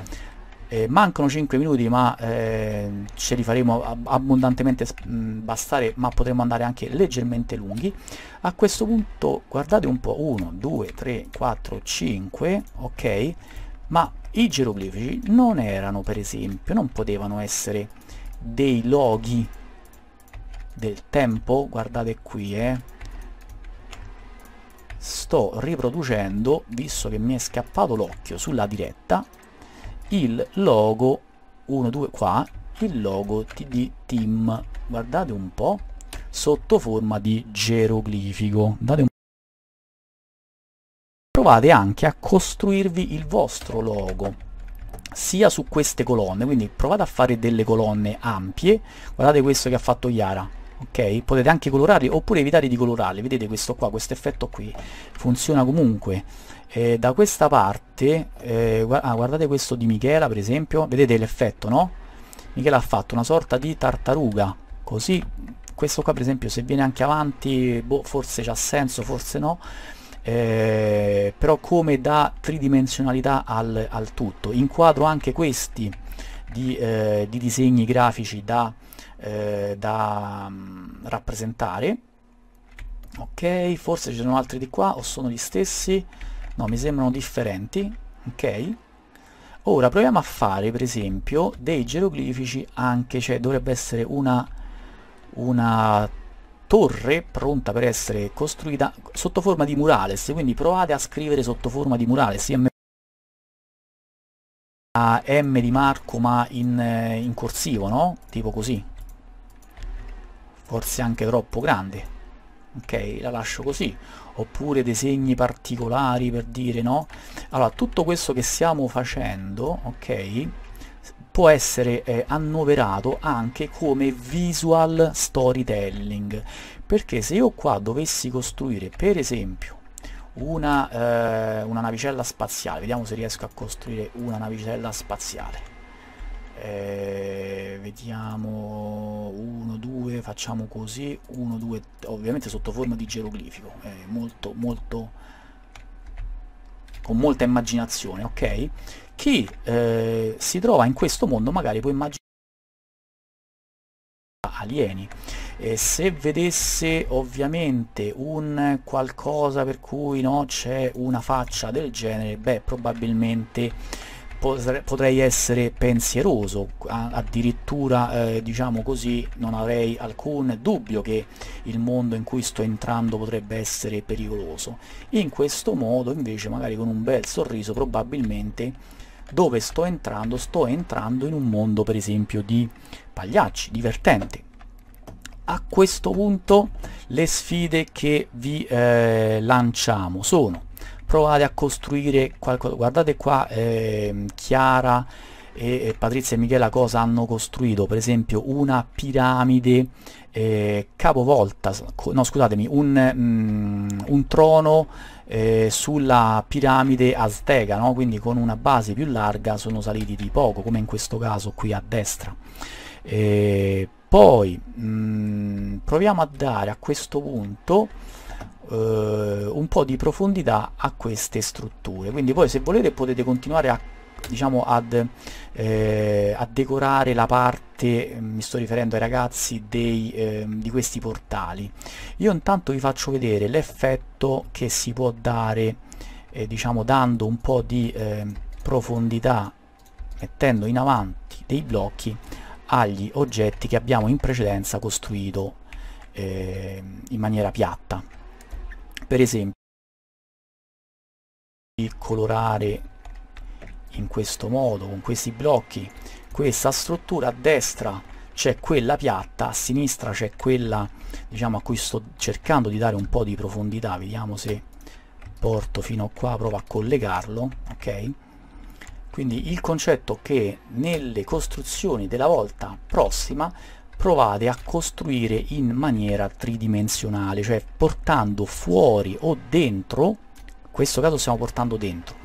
[SPEAKER 1] eh, mancano 5 minuti ma eh, ce li faremo abbondantemente mm, bastare ma potremmo andare anche leggermente lunghi a questo punto guardate un po' 1 2 3 4 5 ok ma i geroglifici non erano per esempio non potevano essere dei loghi del tempo, guardate qui, eh, sto riproducendo, visto che mi è scappato l'occhio sulla diretta, il logo 1, 2, qua, il logo di Team, guardate un po', sotto forma di geroglifico. Date un Provate anche a costruirvi il vostro logo sia su queste colonne quindi provate a fare delle colonne ampie guardate questo che ha fatto Iara ok potete anche colorarli oppure evitare di colorarli vedete questo qua questo effetto qui funziona comunque eh, da questa parte eh, guarda, ah, guardate questo di Michela per esempio vedete l'effetto no? Michela ha fatto una sorta di tartaruga così questo qua per esempio se viene anche avanti boh, forse c'ha senso forse no eh, però come dà tridimensionalità al, al, tutto. Inquadro anche questi di, eh, di disegni grafici da, eh, da mm, rappresentare. Ok, forse ci sono altri di qua o sono gli stessi? No, mi sembrano differenti. Ok. Ora proviamo a fare per esempio dei geroglifici anche, cioè dovrebbe essere una, una torre pronta per essere costruita sotto forma di murales, quindi provate a scrivere sotto forma di murales, M, M di Marco ma in, eh, in corsivo, no? Tipo così, forse anche troppo grande, ok? La lascio così, oppure dei segni particolari per dire, no? Allora, tutto questo che stiamo facendo, ok? può essere eh, annoverato anche come visual storytelling perché se io qua dovessi costruire per esempio una, eh, una navicella spaziale vediamo se riesco a costruire una navicella spaziale eh, vediamo 1 2 facciamo così 1 2 ovviamente sotto forma di geroglifico eh, molto molto con molta immaginazione ok chi eh, si trova in questo mondo magari può immaginare alieni e se vedesse ovviamente un qualcosa per cui no, c'è una faccia del genere beh probabilmente potrei essere pensieroso addirittura eh, diciamo così non avrei alcun dubbio che il mondo in cui sto entrando potrebbe essere pericoloso in questo modo invece magari con un bel sorriso probabilmente dove sto entrando, sto entrando in un mondo per esempio di pagliacci, divertente A questo punto le sfide che vi eh, lanciamo sono provate a costruire qualcosa, guardate qua eh, Chiara e, e Patrizia e Michela cosa hanno costruito, per esempio una piramide eh, capovolta, no scusatemi, un, mm, un trono eh, sulla piramide azteca, no? quindi con una base più larga sono saliti di poco, come in questo caso qui a destra. E poi mh, mm, proviamo a dare a questo punto eh, un po' di profondità a queste strutture, quindi voi se volete potete continuare a diciamo ad, eh, a decorare la parte, eh, mi sto riferendo ai ragazzi, dei, eh, di questi portali. Io intanto vi faccio vedere l'effetto che si può dare, eh, diciamo dando un po' di ehm, profondità, mettendo in avanti dei blocchi agli oggetti che abbiamo in precedenza costruito ehm, in maniera piatta. Per esempio, colorare in questo modo, con questi blocchi, questa struttura a destra c'è quella piatta, a sinistra c'è quella diciamo a cui sto cercando di dare un po' di profondità, vediamo se porto fino a qua, provo a collegarlo, ok? Quindi il concetto che nelle costruzioni della volta prossima provate a costruire in maniera tridimensionale, cioè portando fuori o dentro, in questo caso stiamo portando dentro,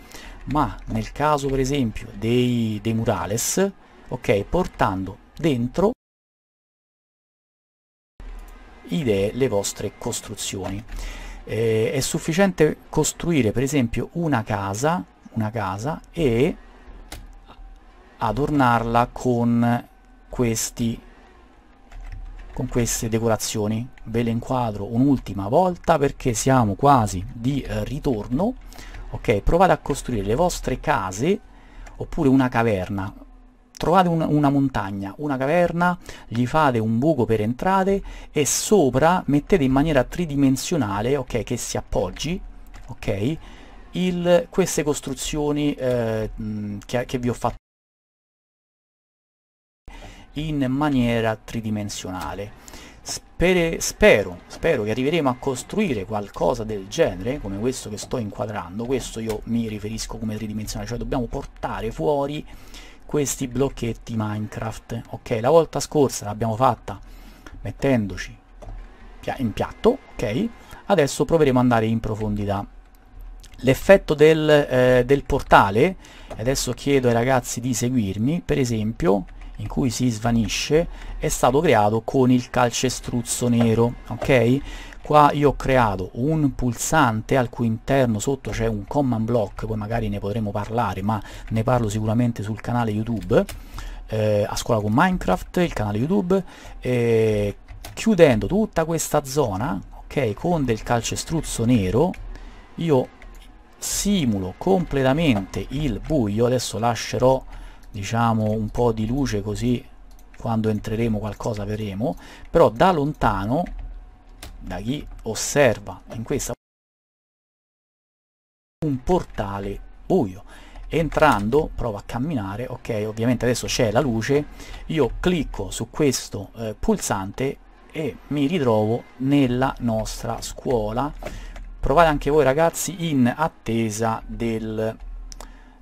[SPEAKER 1] ma nel caso per esempio dei, dei murales, ok, portando dentro idee, le vostre costruzioni. Eh, è sufficiente costruire per esempio una casa, una casa e adornarla con questi con queste decorazioni ve le inquadro un'ultima volta perché siamo quasi di eh, ritorno ok? Provate a costruire le vostre case oppure una caverna. Trovate un, una montagna, una caverna, gli fate un buco per entrate e sopra mettete in maniera tridimensionale, ok, che si appoggi, ok, il, queste costruzioni eh, mm, che, che vi ho fatto in maniera tridimensionale Spere, spero, spero che arriveremo a costruire qualcosa del genere, come questo che sto inquadrando, questo io mi riferisco come tridimensionale, cioè dobbiamo portare fuori questi blocchetti Minecraft. Ok, la volta scorsa l'abbiamo fatta mettendoci in piatto, ok? Adesso proveremo ad andare in profondità. L'effetto del, eh, del portale, adesso chiedo ai ragazzi di seguirmi, per esempio in cui si svanisce è stato creato con il calcestruzzo nero ok qua io ho creato un pulsante al cui interno sotto c'è un command block poi magari ne potremo parlare ma ne parlo sicuramente sul canale youtube eh, a scuola con minecraft il canale youtube eh, chiudendo tutta questa zona ok con del calcestruzzo nero io simulo completamente il buio adesso lascerò diciamo un po' di luce così quando entreremo qualcosa vedremo però da lontano da chi osserva in questa un portale buio entrando provo a camminare ok ovviamente adesso c'è la luce io clicco su questo eh, pulsante e mi ritrovo nella nostra scuola provate anche voi ragazzi in attesa del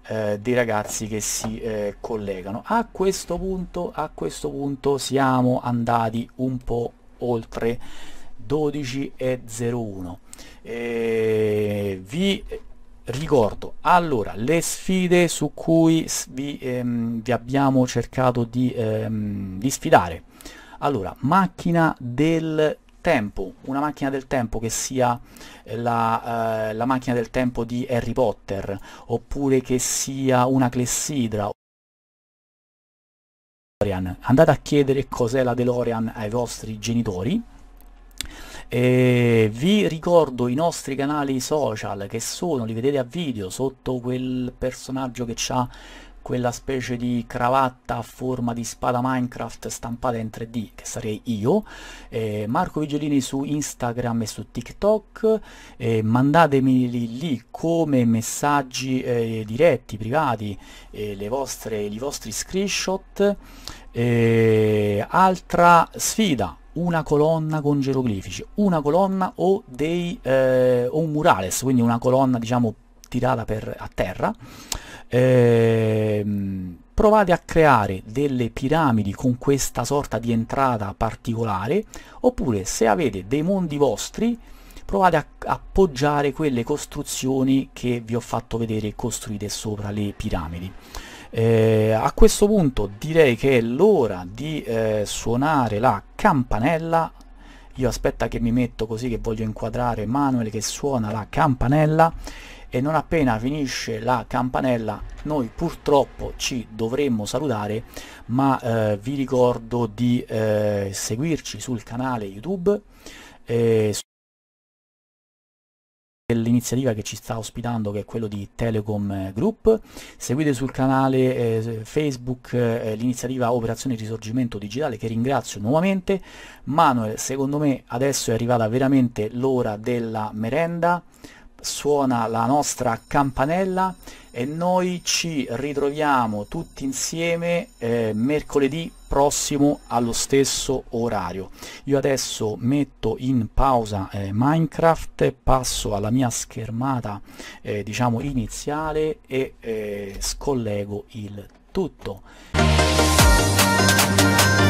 [SPEAKER 1] eh, dei ragazzi che si eh, collegano. A questo, punto, a questo punto siamo andati un po' oltre 12.01. Eh, vi ricordo allora le sfide su cui vi, ehm, vi abbiamo cercato di, ehm, di sfidare. Allora, macchina del tempo, una macchina del tempo che sia eh, la, eh, la macchina del tempo di Harry Potter, oppure che sia una clessidra, andate a chiedere cos'è la DeLorean ai vostri genitori e vi ricordo i nostri canali social che sono, li vedete a video sotto quel personaggio che ha quella specie di cravatta a forma di spada Minecraft stampata in 3D, che sarei io, eh, Marco Vigelini su Instagram e su TikTok, eh, mandatemi lì, lì, come messaggi eh, diretti, privati, eh, le vostre, i vostri screenshot. Eh, altra sfida, una colonna con geroglifici, una colonna o, dei, eh, o un murales, quindi una colonna diciamo tirata per, a terra. Ehm, provate a creare delle piramidi con questa sorta di entrata particolare, oppure se avete dei mondi vostri, provate a appoggiare quelle costruzioni che vi ho fatto vedere costruite sopra le piramidi. Eh, a questo punto direi che è l'ora di eh, suonare la campanella. Io aspetta che mi metto così che voglio inquadrare Manuel che suona la campanella e non appena finisce la campanella noi purtroppo ci dovremmo salutare ma eh, vi ricordo di eh, seguirci sul canale youtube eh, l'iniziativa che ci sta ospitando che è quello di Telecom eh, Group seguite sul canale eh, Facebook eh, l'iniziativa Operazione Risorgimento Digitale che ringrazio nuovamente Manuel secondo me adesso è arrivata veramente l'ora della merenda suona la nostra campanella e noi ci ritroviamo tutti insieme eh, mercoledì prossimo allo stesso orario. Io adesso metto in pausa eh, Minecraft, passo alla mia schermata eh, diciamo iniziale e eh, scollego il tutto.